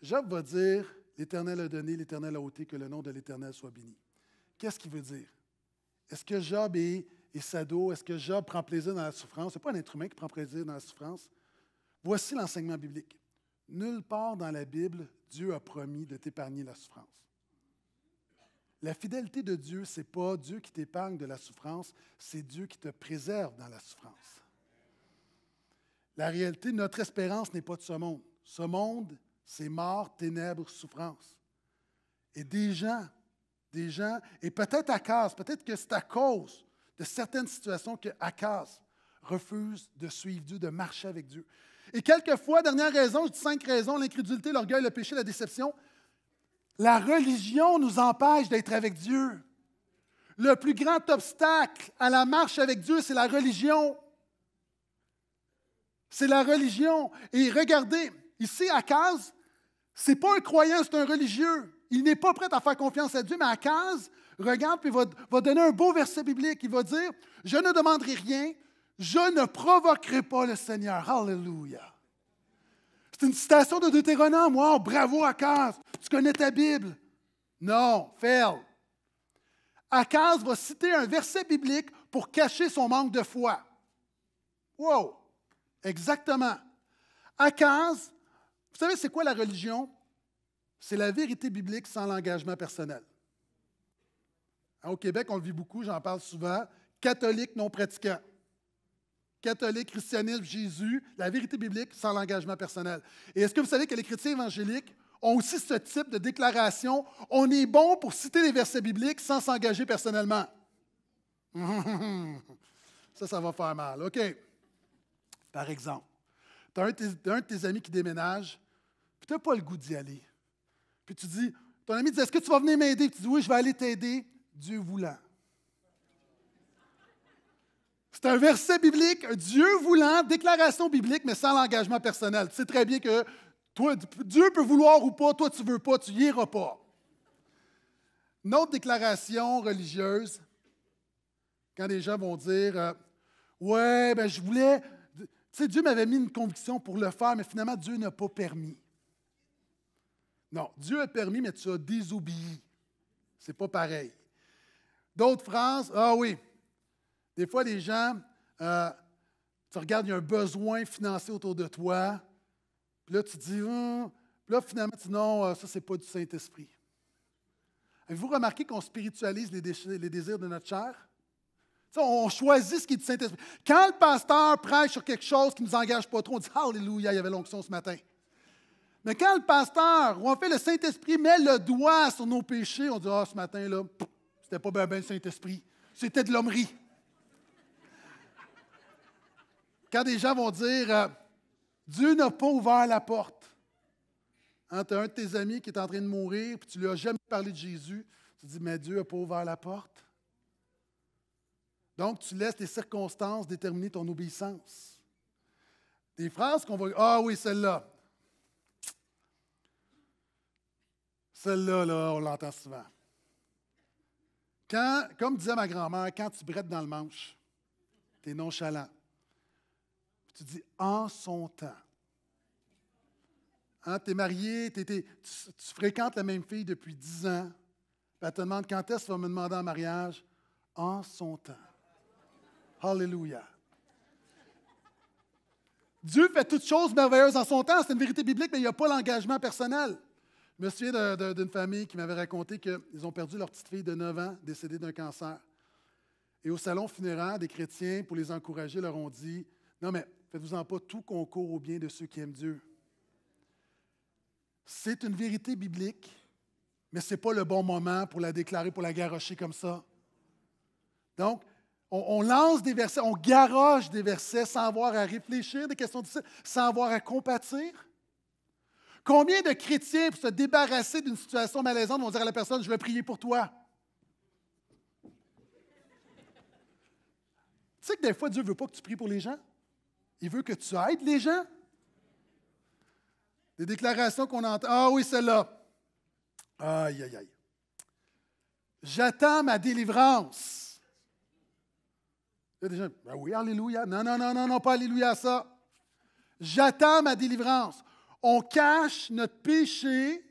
Job va dire, l'Éternel a donné, l'Éternel a ôté, que le nom de l'Éternel soit béni. Qu'est-ce qu'il veut dire? Est-ce que Job et sado? Est-ce que Job prend plaisir dans la souffrance? Ce n'est pas un être humain qui prend plaisir dans la souffrance. Voici l'enseignement biblique. Nulle part dans la Bible, Dieu a promis de t'épargner la souffrance. La fidélité de Dieu, ce n'est pas Dieu qui t'épargne de la souffrance, c'est Dieu qui te préserve dans la souffrance. La réalité, notre espérance n'est pas de ce monde. Ce monde, c'est mort, ténèbres, souffrance. Et des gens, des gens, et peut-être à cause, peut-être que c'est à cause de certaines situations que Akaz refuse de suivre Dieu, de marcher avec Dieu. Et quelquefois, dernière raison, je dis cinq raisons, l'incrédulité, l'orgueil, le péché, la déception, la religion nous empêche d'être avec Dieu. Le plus grand obstacle à la marche avec Dieu, c'est la religion. C'est la religion. Et regardez, ici, Akaz, c'est pas un croyant, c'est un religieux. Il n'est pas prêt à faire confiance à Dieu, mais Akaz regarde puis va, va donner un beau verset biblique. Il va dire Je ne demanderai rien, je ne provoquerai pas le Seigneur. Alléluia. C'est une citation de Deutéronome. Wow, bravo Akaz. Tu connais ta Bible? Non, fail. Akaz va citer un verset biblique pour cacher son manque de foi. Wow! Exactement. Akaz, vous savez, c'est quoi la religion? C'est la vérité biblique sans l'engagement personnel. Au Québec, on le vit beaucoup, j'en parle souvent. Catholique non pratiquant. Catholique, christianisme, Jésus, la vérité biblique sans l'engagement personnel. Et est-ce que vous savez que les chrétiens évangéliques ont aussi ce type de déclaration. On est bon pour citer les versets bibliques sans s'engager personnellement. ça, ça va faire mal. OK. Par exemple, tu as un de tes amis qui déménage, puis tu n'as pas le goût d'y aller. Puis tu dis, ton ami dit, est-ce que tu vas venir m'aider? tu dis, oui, je vais aller t'aider, Dieu voulant. C'est un verset biblique, Dieu voulant, déclaration biblique, mais sans l'engagement personnel. Tu sais très bien que toi, Dieu peut vouloir ou pas, toi tu veux pas, tu n'y iras pas. autre déclaration religieuse, quand les gens vont dire euh, Ouais, ben je voulais. Tu sais, Dieu m'avait mis une conviction pour le faire, mais finalement, Dieu n'a pas permis. Non, Dieu a permis, mais tu as désobéi. C'est pas pareil. D'autres phrases, ah oui. Des fois, les gens, euh, tu regardes, il y a un besoin financier autour de toi. Puis là, tu dis, hum. là, finalement, tu dis, non, euh, ça, c'est pas du Saint-Esprit. Avez-vous remarqué qu'on spiritualise les, désirs de notre chair? on choisit ce qui est du Saint-Esprit. Quand le pasteur prêche sur quelque chose qui ne nous engage pas trop, on dit Alléluia, il y avait l'onction ce matin. Mais quand le pasteur, ou en fait le Saint-Esprit, met le doigt sur nos péchés, on dit Ah, ce matin-là, c'était pas bien Saint-Esprit, c'était de l'hommerie. Quand des gens vont dire euh, Dieu n'a pas ouvert la porte. Hein, tu as un de tes amis qui est en train de mourir, puis tu ne lui as jamais parlé de Jésus. Tu te dis, mais Dieu n'a pas ouvert la porte. Donc, tu laisses les circonstances déterminer ton obéissance. Des phrases qu'on va. Ah oui, celle-là. Celle-là, on l'entend souvent. comme disait ma grand-mère, quand tu brettes dans le manche, tu es nonchalant. Tu dis en son temps. Hein, tu es marié, tu, fréquentes la même fille depuis dix ans. Elle te demande quand est-ce qu'elle va me demander en mariage. En son temps. Hallelujah. Dieu fait toutes choses merveilleuses en son temps. C'est une vérité biblique, mais il n'y a pas l'engagement personnel. Monsieur me d'une famille qui m'avait raconté qu'ils ont perdu leur petite fille de 9 ans, décédée d'un cancer. Et au salon funéraire, des chrétiens, pour les encourager, leur ont dit Non, mais Faites-vous-en pas, tout concours au bien de ceux qui aiment Dieu. C'est une vérité biblique, mais ce n'est pas le bon moment pour la déclarer, pour la garocher comme ça. Donc, on, lance des versets, on garoche des versets sans avoir à réfléchir des questions difficiles, sans avoir à compatir. Combien de chrétiens, pour se débarrasser d'une situation malaisante, vont dire à la personne, je vais prier pour toi? Tu sais que des fois, Dieu ne veut pas que tu pries pour les gens? Il veut que tu aides les gens. Des déclarations qu'on entend. Ah oui, celle-là. Aïe, aïe, aïe. J'attends ma délivrance. Il y a des gens, ben oui, Alléluia. Non, non, non, non, non, pas Alléluia à ça. J'attends ma délivrance. On cache notre péché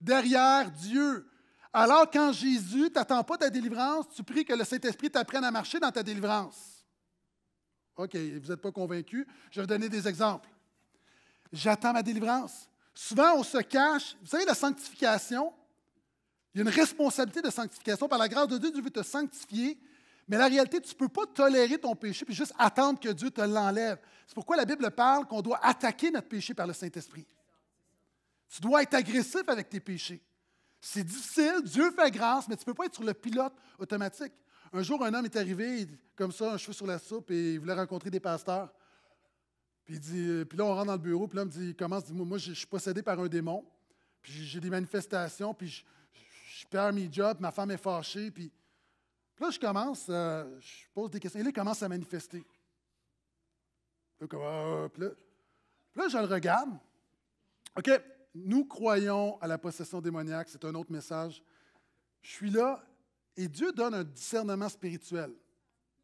derrière Dieu. Alors, quand Jésus, tu n'attends pas ta délivrance, tu pries que le Saint-Esprit t'apprenne à marcher dans ta délivrance. OK, vous n'êtes pas convaincu. Je vais donner des exemples. J'attends ma délivrance. Souvent, on se cache. Vous savez, la sanctification, il y a une responsabilité de sanctification. Par la grâce de Dieu, Dieu veut te sanctifier. Mais la réalité, tu ne peux pas tolérer ton péché puis juste attendre que Dieu te l'enlève. C'est pourquoi la Bible parle qu'on doit attaquer notre péché par le Saint-Esprit. Tu dois être agressif avec tes péchés. C'est difficile, Dieu fait grâce, mais tu ne peux pas être sur le pilote automatique. Un jour, un homme est arrivé, comme ça, un cheveu sur la soupe, et il voulait rencontrer des pasteurs. Puis, dit, euh, puis là, on rentre dans le bureau, puis l'homme dit, il commence, dit, moi, je suis possédé par un démon, puis j'ai des manifestations, puis je, perds mes jobs, ma femme est fâchée, puis, là, je commence, euh, je pose des questions, et là, il commence à manifester. Ah, ah, ah, puis là je le regarde. OK, nous croyons à la possession démoniaque, c'est un autre message. Je suis là, et Dieu donne un discernement spirituel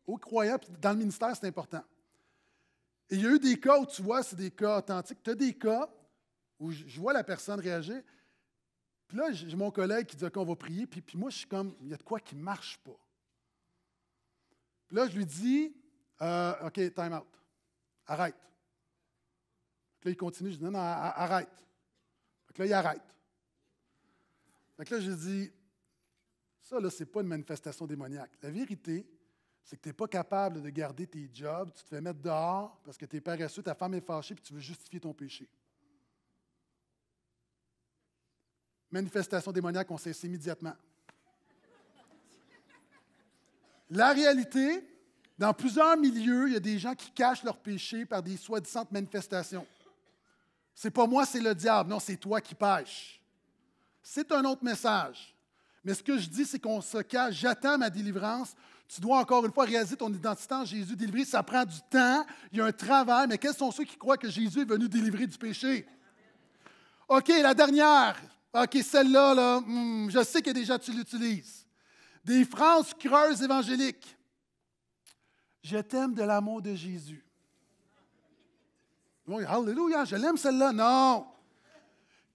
aux croyants, dans le ministère, c'est important. Et il y a eu des cas où tu vois, c'est des cas authentiques. Tu as des cas où je vois la personne réagir, puis là, j'ai mon collègue qui dit qu'on va prier, puis, moi, je suis comme, il y a de quoi qui ne marche pas. Puis là, je lui dis, euh, OK, time out, arrête. Puis là, il continue, je dis, non, non, arrête. Puis là, il arrête. Puis là, je lui dis, ça, ce n'est pas une manifestation démoniaque. La vérité, c'est que tu n'es pas capable de garder tes jobs, tu te fais mettre dehors parce que tu es paresseux, ta femme est fâchée, puis tu veux justifier ton péché. Manifestation démoniaque, on cesse immédiatement. La réalité, dans plusieurs milieux, il y a des gens qui cachent leur péché par des soi-disantes manifestations. C'est pas moi, c'est le diable. Non, c'est toi qui pêches. C'est un autre message. Mais ce que je dis, c'est qu'on se cache, j'attends ma délivrance. Tu dois encore une fois réaliser ton identité en Jésus délivré. Ça prend du temps, il y a un travail, mais quels sont ceux qui croient que Jésus est venu délivrer du péché? OK, la dernière. OK, celle-là, là, hmm, je sais que déjà tu l'utilises. Des phrases creuses évangéliques. Je t'aime de l'amour de Jésus. Oui, Alléluia, je l'aime celle-là. Non.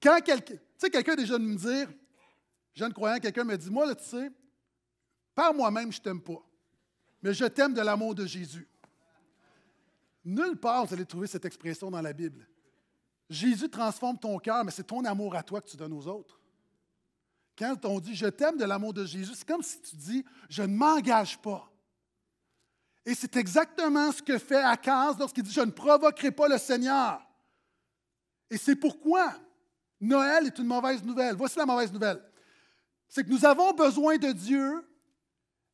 Quand quelqu'un, tu sais, quelqu'un déjà de me dire, jeune croyant, quelqu'un me dit Moi, tu sais, par moi-même, je ne t'aime pas, mais je t'aime de l'amour de Jésus. Nulle part vous allez trouver cette expression dans la Bible. Jésus transforme ton cœur, mais c'est ton amour à toi que tu donnes aux autres. Quand on dit je t'aime de l'amour de Jésus, c'est comme si tu dis je ne m'engage pas. Et c'est exactement ce que fait Akaz lorsqu'il dit je ne provoquerai pas le Seigneur. Et c'est pourquoi Noël est une mauvaise nouvelle. Voici la mauvaise nouvelle c'est que nous avons besoin de Dieu,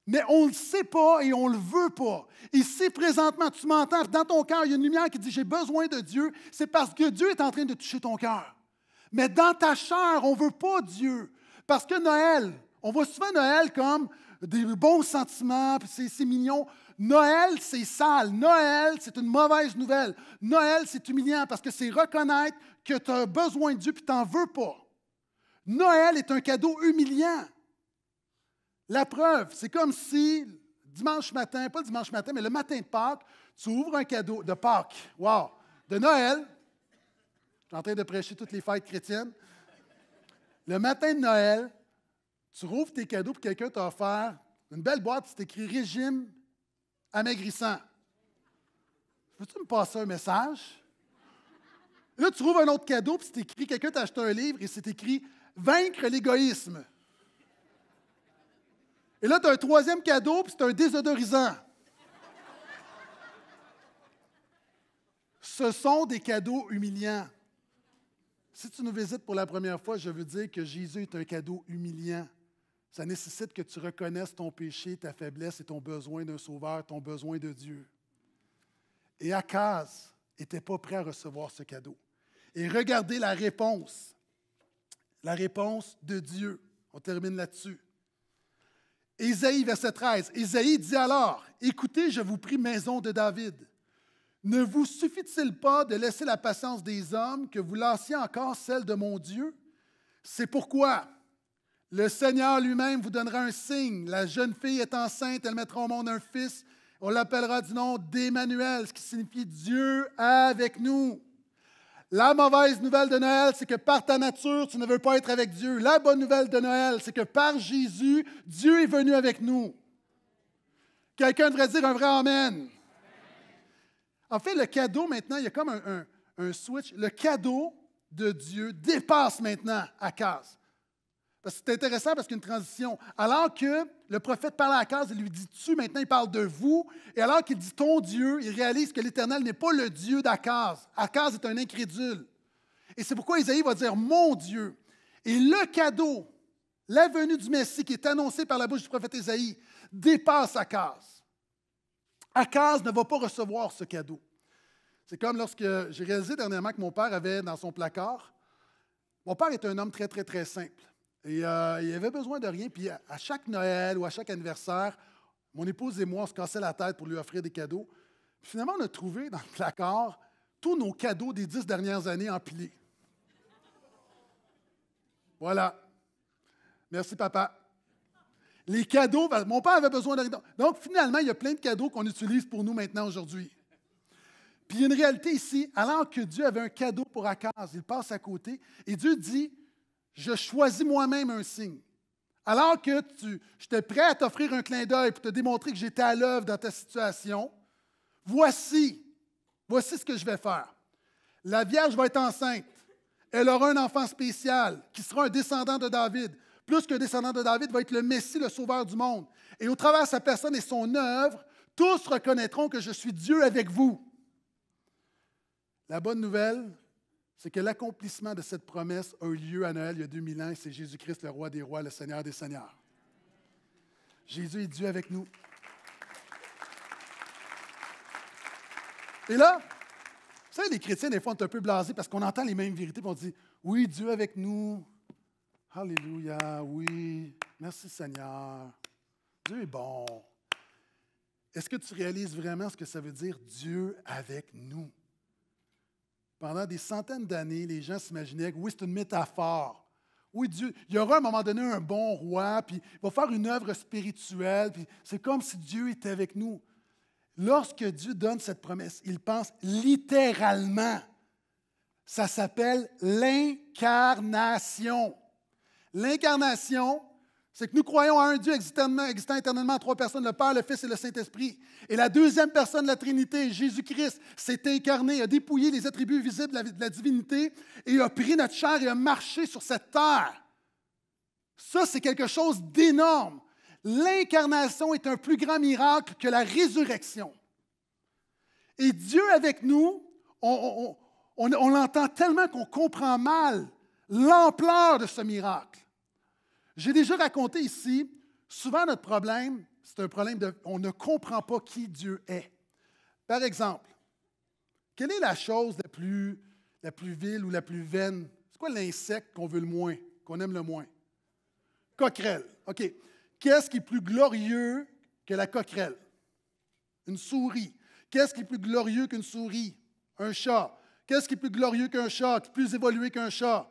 mais on ne le sait pas et on ne le veut pas. Ici, présentement, tu m'entends, dans ton cœur, il y a une lumière qui dit J'ai besoin de Dieu. C'est parce que Dieu est en train de toucher ton cœur. Mais dans ta chair, on ne veut pas Dieu. Parce que Noël, on voit souvent Noël comme des bons sentiments, puis c'est mignon. Noël, c'est sale. Noël, c'est une mauvaise nouvelle. Noël, c'est humiliant parce que c'est reconnaître que tu as besoin de Dieu puis tu n'en veux pas. Noël est un cadeau humiliant. La preuve, c'est comme si dimanche matin, pas dimanche matin, mais le matin de Pâques, tu ouvres un cadeau de Pâques, wow, de Noël. Je suis en train de prêcher toutes les fêtes chrétiennes. Le matin de Noël, tu rouvres tes cadeaux, et quelqu'un t'a offert une belle boîte, c'est écrit régime amaigrissant. veux tu me passer un message? Là, tu trouves un autre cadeau, puis c'est écrit, quelqu'un t'a acheté un livre et c'est écrit Vaincre l'égoïsme. Et là, tu as un troisième cadeau, puis c'est un désodorisant. Ce sont des cadeaux humiliants. Si tu nous visites pour la première fois, je veux dire que Jésus est un cadeau humiliant. Ça nécessite que tu reconnaisses ton péché, ta faiblesse et ton besoin d'un sauveur, ton besoin de Dieu. Et Akaz n'était pas prêt à recevoir ce cadeau. Et regardez la réponse. La réponse de Dieu. On termine là-dessus. Ésaïe, verset 13. Ésaïe dit alors, écoutez, je vous prie, maison de David, ne vous suffit-il pas de laisser la patience des hommes que vous lassiez encore celle de mon Dieu? C'est pourquoi le Seigneur lui-même vous donnera un signe. La jeune fille est enceinte, elle mettra au monde un fils. On l'appellera du nom d'Emmanuel, ce qui signifie Dieu avec nous. La mauvaise nouvelle de Noël, c'est que par ta nature, tu ne veux pas être avec Dieu. La bonne nouvelle de Noël, c'est que par Jésus, Dieu est venu avec nous. Quelqu'un devrait dire un vrai Amen. En fait, le cadeau maintenant, il y a comme un, switch. Le cadeau de Dieu dépasse maintenant à casse c'est intéressant parce qu'une transition. Alors que le prophète parle à Akaz, il lui dit tu, maintenant il parle de vous. Et alors qu'il dit ton Dieu, il réalise que l'Éternel n'est pas le Dieu d'Akaz. Akaz est un incrédule. Et c'est pourquoi Isaïe va dire mon Dieu. Et le cadeau, la venue du Messie qui est annoncée par la bouche du prophète Isaïe, dépasse Akaz. Akaz ne va pas recevoir ce cadeau. C'est comme lorsque j'ai réalisé dernièrement que mon père avait dans son placard. Mon père est un homme très, très, très simple. Et euh, il avait besoin de rien. Puis à chaque Noël ou à chaque anniversaire, mon épouse et moi, on se cassait la tête pour lui offrir des cadeaux. finalement, on a trouvé dans le placard tous nos cadeaux des dix dernières années empilés. Voilà. Merci, papa. Les cadeaux, mon père avait besoin de. Donc, finalement, il y a plein de cadeaux qu'on utilise pour nous maintenant aujourd'hui. Puis il y a une réalité ici. Alors que Dieu avait un cadeau pour Akaz, il passe à côté et Dieu dit je choisis moi-même un signe. Alors que tu, j'étais prêt à t'offrir un clin d'œil pour te démontrer que j'étais à l'œuvre dans ta situation, voici, voici ce que je vais faire. La Vierge va être enceinte. Elle aura un enfant spécial qui sera un descendant de David. Plus qu'un descendant de David, va être le Messie, le Sauveur du monde. Et au travers sa personne et son œuvre, tous reconnaîtront que je suis Dieu avec vous. La bonne nouvelle, c'est que l'accomplissement de cette promesse a eu lieu à Noël il y a 2000 ans, c'est Jésus-Christ, le roi des rois, le Seigneur des seigneurs. Jésus est Dieu avec nous. Et là, vous savez, les chrétiens, des fois, on est un peu blasés parce qu'on entend les mêmes vérités, on dit Oui, Dieu avec nous. Alléluia, oui. Merci Seigneur. Dieu est bon. Est-ce que tu réalises vraiment ce que ça veut dire Dieu avec nous? Pendant des centaines d'années, les gens s'imaginaient que oui, c'est une métaphore. Oui, Dieu, il y aura à un moment donné un bon roi, puis il va faire une œuvre spirituelle, puis c'est comme si Dieu était avec nous. Lorsque Dieu donne cette promesse, il pense littéralement. Ça s'appelle l'incarnation. L'incarnation, c'est que nous croyons à un Dieu existant, éternellement en trois personnes, le Père, le Fils et le Saint-Esprit. Et la deuxième personne de la Trinité, Jésus-Christ, s'est incarné, a dépouillé les attributs visibles de la, divinité et a pris notre chair et a marché sur cette terre. Ça, c'est quelque chose d'énorme. L'incarnation est un plus grand miracle que la résurrection. Et Dieu avec nous, on l'entend tellement qu'on comprend mal l'ampleur de ce miracle. J'ai déjà raconté ici, souvent notre problème, c'est un problème de on ne comprend pas qui Dieu est. Par exemple, quelle est la chose la plus, la plus vile ou la plus vaine? C'est quoi l'insecte qu'on veut le moins, qu'on aime le moins? Coquerelle. OK. Qu'est-ce qui est plus glorieux que la coquerelle? Une souris. Qu'est-ce qui est plus glorieux qu'une souris? Un chat. Qu'est-ce qui est plus glorieux qu'un chat, plus évolué qu'un chat?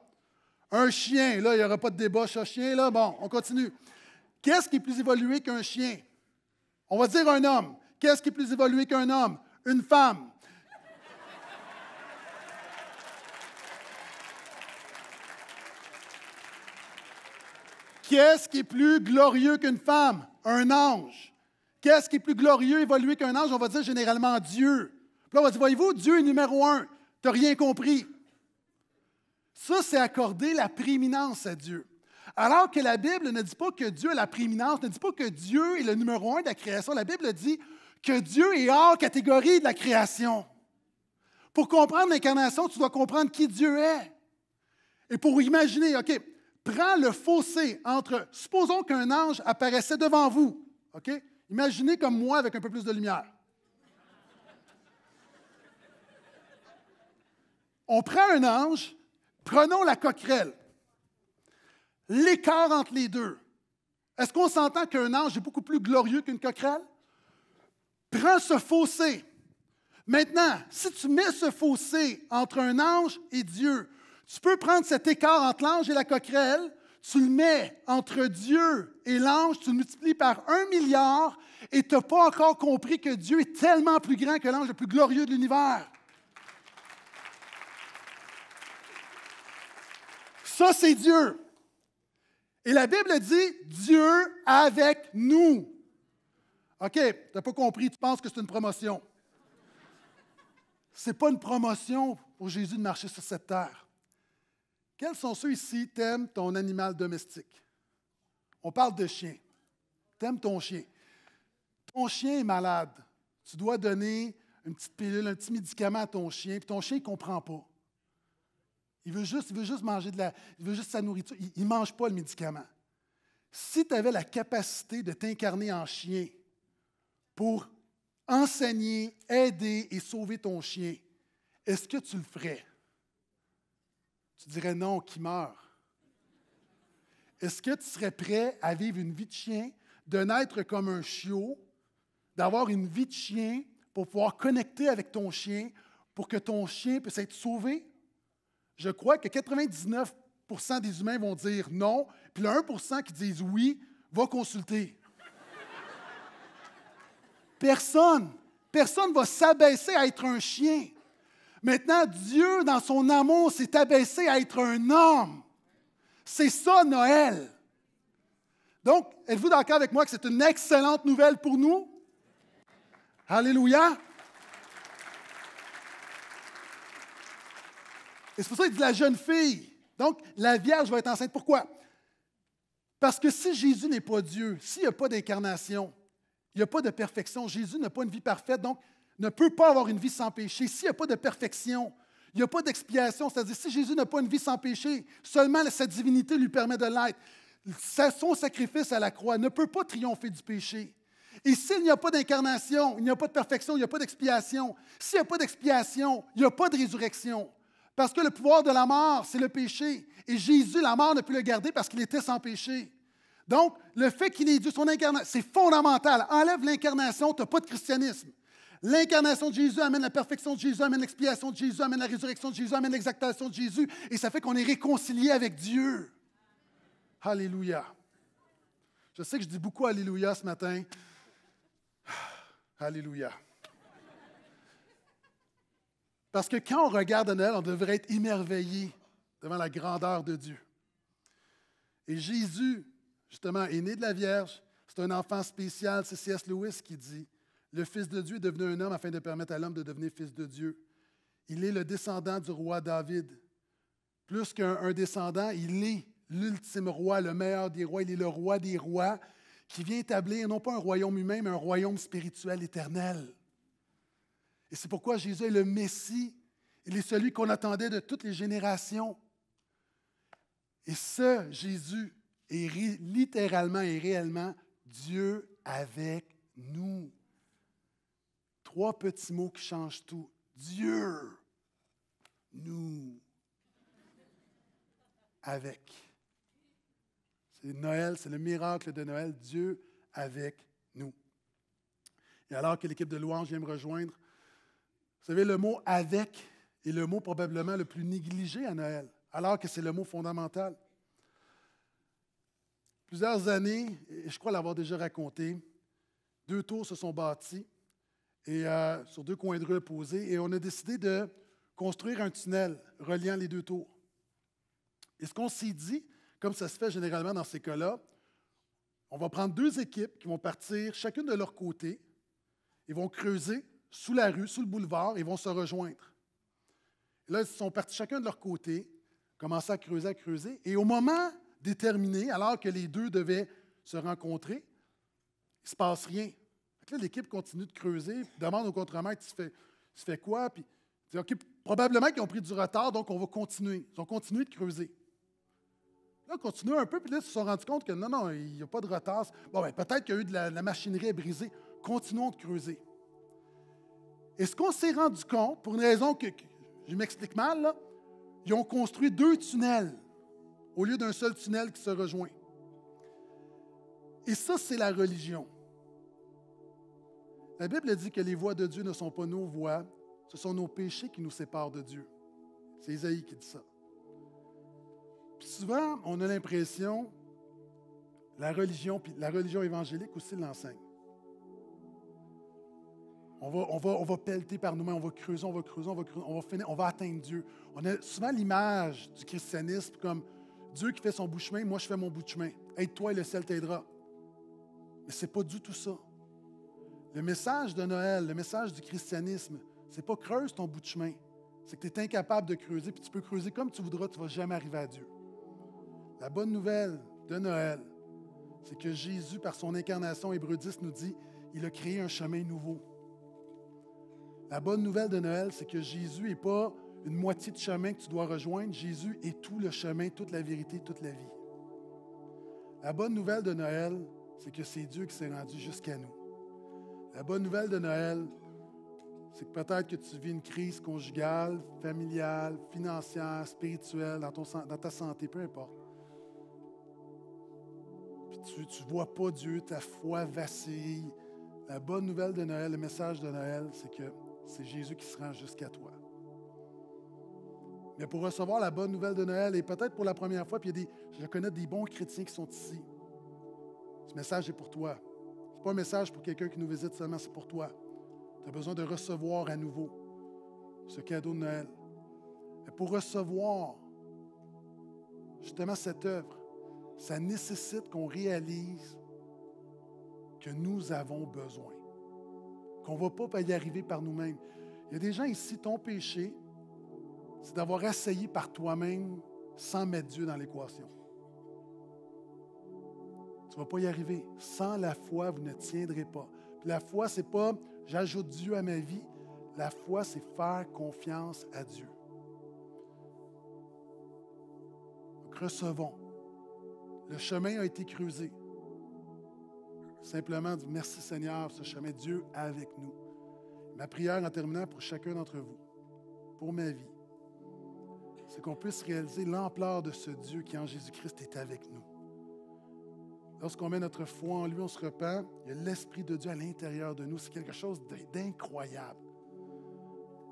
Un chien, là, il n'y aura pas de débat sur chien, là. Bon, on continue. Qu'est-ce qui est plus évolué qu'un chien? On va dire un homme. Qu'est-ce qui est plus évolué qu'un homme? Une femme. Qu'est-ce qui est plus glorieux qu'une femme? Un ange. Qu'est-ce qui est plus glorieux, évolué qu'un ange? On va dire généralement Dieu. Puis là, on va dire, voyez-vous, Dieu est numéro un. Tu n'as rien compris. Ça, c'est accorder la prééminence à Dieu. Alors que la Bible ne dit pas que Dieu a la prééminence, ne dit pas que Dieu est le numéro un de la création. La Bible dit que Dieu est hors catégorie de la création. Pour comprendre l'incarnation, tu dois comprendre qui Dieu est. Et pour imaginer, OK, prends le fossé entre, supposons qu'un ange apparaissait devant vous, OK? Imaginez comme moi avec un peu plus de lumière. On prend un ange Prenons la coquerelle. L'écart entre les deux. Est-ce qu'on s'entend qu'un ange est beaucoup plus glorieux qu'une coquerelle? Prends ce fossé. Maintenant, si tu mets ce fossé entre un ange et Dieu, tu peux prendre cet écart entre l'ange et la coquerelle, tu le mets entre Dieu et l'ange, tu le multiplies par un milliard et tu n'as pas encore compris que Dieu est tellement plus grand que l'ange le plus glorieux de l'univers. Ça, c'est Dieu. Et la Bible dit Dieu avec nous. OK, tu n'as pas compris, tu penses que c'est une promotion. Ce n'est pas une promotion pour Jésus de marcher sur cette terre. Quels sont ceux ici qui aiment ton animal domestique? On parle de chien. T'aimes ton chien. Ton chien est malade. Tu dois donner une petite pilule, un petit médicament à ton chien, puis ton chien ne comprend pas. Il veut juste, veut juste manger de la. Il veut juste sa nourriture. Il ne mange pas le médicament. Si tu avais la capacité de t'incarner en chien pour enseigner, aider et sauver ton chien, est-ce que tu le ferais? Tu dirais non, qui meurt. Est-ce que tu serais prêt à vivre une vie de chien, de naître comme un chiot, d'avoir une vie de chien pour pouvoir connecter avec ton chien, pour que ton chien puisse être sauvé? je crois que 99 des humains vont dire non, puis le 1 qui disent oui va consulter. Personne, personne va s'abaisser à être un chien. Maintenant, Dieu, dans son amour, s'est abaissé à être un homme. C'est ça, Noël. Donc, êtes-vous d'accord avec moi que c'est une excellente nouvelle pour nous? Alléluia! Et c'est pour ça qu'il dit la jeune fille. Donc, la Vierge va être enceinte. Pourquoi? Parce que si Jésus n'est pas Dieu, s'il n'y a pas d'incarnation, il n'y a pas de perfection. Jésus n'a pas une vie parfaite, donc ne peut pas avoir une vie sans péché. S'il n'y a pas de perfection, il n'y a pas d'expiation. C'est-à-dire, si Jésus n'a pas une vie sans péché, seulement sa divinité lui permet de l'être. Son sacrifice à la croix ne peut pas triompher du péché. Et s'il n'y a pas d'incarnation, il n'y a pas de perfection, il n'y a pas d'expiation. S'il n'y a pas d'expiation, il n'y a pas de résurrection. Parce que le pouvoir de la mort, c'est le péché. Et Jésus, la mort, ne peut le garder parce qu'il était sans péché. Donc, le fait qu'il ait Dieu, son incarnation, c'est fondamental. Enlève l'incarnation, tu n'as pas de christianisme. L'incarnation de Jésus amène la perfection de Jésus, amène l'expiation de Jésus, amène la résurrection de Jésus, amène l'exaltation de Jésus, et ça fait qu'on est réconcilié avec Dieu. Alléluia. Je sais que je dis beaucoup Alléluia ce matin. Alléluia. Parce que quand on regarde Noël, on devrait être émerveillé devant la grandeur de Dieu. Et Jésus, justement, est né de la Vierge. C'est un enfant spécial, c'est C.S. Lewis qui dit Le Fils de Dieu est devenu un homme afin de permettre à l'homme de devenir Fils de Dieu. Il est le descendant du roi David. Plus qu'un descendant, il est l'ultime roi, le meilleur des rois. Il est le roi des rois qui vient établir non pas un royaume humain, mais un royaume spirituel éternel. Et c'est pourquoi Jésus est le Messie. Il est celui qu'on attendait de toutes les générations. Et ce Jésus est littéralement et réellement Dieu avec nous. Trois petits mots qui changent tout. Dieu, nous, avec. C'est Noël, c'est le miracle de Noël, Dieu avec nous. Et alors que l'équipe de louange vient me rejoindre, vous savez, le mot avec est le mot probablement le plus négligé à Noël, alors que c'est le mot fondamental. Plusieurs années, et je crois l'avoir déjà raconté, deux tours se sont bâties et, euh, sur deux coins de rue opposés et on a décidé de construire un tunnel reliant les deux tours. Et ce qu'on s'est dit, comme ça se fait généralement dans ces cas-là, on va prendre deux équipes qui vont partir chacune de leur côté et vont creuser sous la rue, sous le boulevard, ils vont se rejoindre. là, ils sont partis chacun de leur côté, commençaient à creuser, à creuser, et au moment déterminé, alors que les deux devaient se rencontrer, il ne se passe rien. Là, l'équipe continue de creuser, demande au contremaître, tu fais, tu fais quoi? Puis, dit, OK, probablement qu'ils ont pris du retard, donc on va continuer. Ils ont continué de creuser. Là, continuent un peu, puis là, ils se sont rendus compte que non, non, il n'y a pas de retard. Bon, ben, peut-être qu'il y a eu de la, de la machinerie brisée. Continuons de creuser. Et ce qu'on s'est rendu compte, pour une raison que, je m'explique mal, ils ont construit deux tunnels au lieu d'un seul tunnel qui se rejoint. Et ça, c'est la religion. La Bible dit que les voies de Dieu ne sont pas nos voies, ce sont nos péchés qui nous séparent de Dieu. C'est Isaïe qui dit ça. Puis souvent, on a l'impression, la religion, puis la religion évangélique aussi l'enseigne on va, on va, pelleter par nous-mêmes, on va creuser, on va creuser, on va on va atteindre Dieu. On a souvent l'image du christianisme comme Dieu qui fait son bout de chemin, moi je fais mon bout de chemin. Aide-toi et le ciel t'aidera. Mais ce n'est pas du tout ça. Le message de Noël, le message du christianisme, c'est pas creuse ton bout de chemin. C'est que tu es incapable de creuser, puis tu peux creuser comme tu voudras, tu ne vas jamais arriver à Dieu. La bonne nouvelle de Noël, c'est que Jésus, par son incarnation, Hébreu nous dit, il a créé un chemin nouveau. La bonne nouvelle de Noël, c'est que Jésus n'est pas une moitié de chemin que tu dois rejoindre. Jésus est tout le chemin, toute la vérité, toute la vie. La bonne nouvelle de Noël, c'est que c'est Dieu qui s'est rendu jusqu'à nous. La bonne nouvelle de Noël, c'est que peut-être que tu vis une crise conjugale, familiale, financière, spirituelle, dans, ta santé, peu importe. tu ne vois pas Dieu, ta foi vacille. La bonne nouvelle de Noël, le message de Noël, c'est que c'est Jésus qui se rend jusqu'à toi. Mais pour recevoir la bonne nouvelle de Noël, et peut-être pour la première fois, puis je connais des bons chrétiens qui sont ici. Ce message est pour toi. Ce n'est pas un message pour quelqu'un qui nous visite seulement, c'est pour toi. Tu as besoin de recevoir à nouveau ce cadeau de Noël. Et pour recevoir justement cette œuvre, ça nécessite qu'on réalise que nous avons besoin qu'on ne va pas y arriver par nous-mêmes. Il y a des gens ici, ton péché, c'est d'avoir essayé par toi-même sans mettre Dieu dans l'équation. Tu ne vas pas y arriver. Sans la foi, vous ne tiendrez pas. la foi, c'est pas j'ajoute Dieu à ma vie. La foi, c'est faire confiance à Dieu. Donc recevons. Le chemin a été creusé. Simplement merci Seigneur ce chemin. Dieu avec nous. Ma prière en terminant pour chacun d'entre vous, pour ma vie, c'est qu'on puisse réaliser l'ampleur de ce Dieu qui en Jésus-Christ est avec nous. Lorsqu'on met notre foi en lui, on se repent, il y a l'Esprit de Dieu à l'intérieur de nous. C'est quelque chose d'incroyable.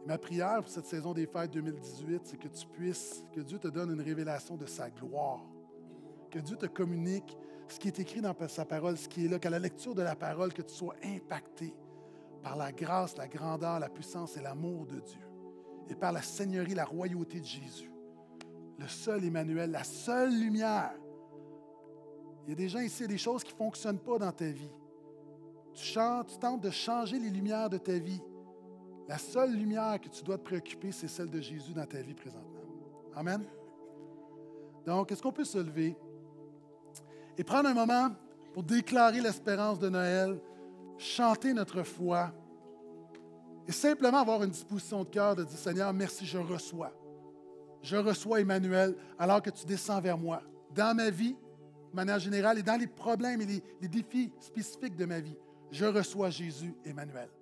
ma prière pour cette saison des fêtes 2018, c'est que tu puisses, que Dieu te donne une révélation de sa gloire, que Dieu te communique ce qui est écrit dans sa parole, ce qui est là, qu'à la lecture de la parole, que tu sois impacté par la grâce, la grandeur, la puissance et l'amour de Dieu, et par la seigneurie, la royauté de Jésus, le seul Emmanuel, la seule lumière. Il y a des gens ici, il y a des choses qui ne fonctionnent pas dans ta vie. Tu, chantes, tu tentes de changer les lumières de ta vie. La seule lumière que tu dois te préoccuper, c'est celle de Jésus dans ta vie présentement. Amen. Donc, est-ce qu'on peut se lever? et prendre un moment pour déclarer l'espérance de Noël, chanter notre foi et simplement avoir une disposition de cœur de dire Seigneur, merci, je reçois. Je reçois Emmanuel alors que tu descends vers moi, dans ma vie, de manière générale, et dans les problèmes et les, les défis spécifiques de ma vie. Je reçois Jésus, Emmanuel.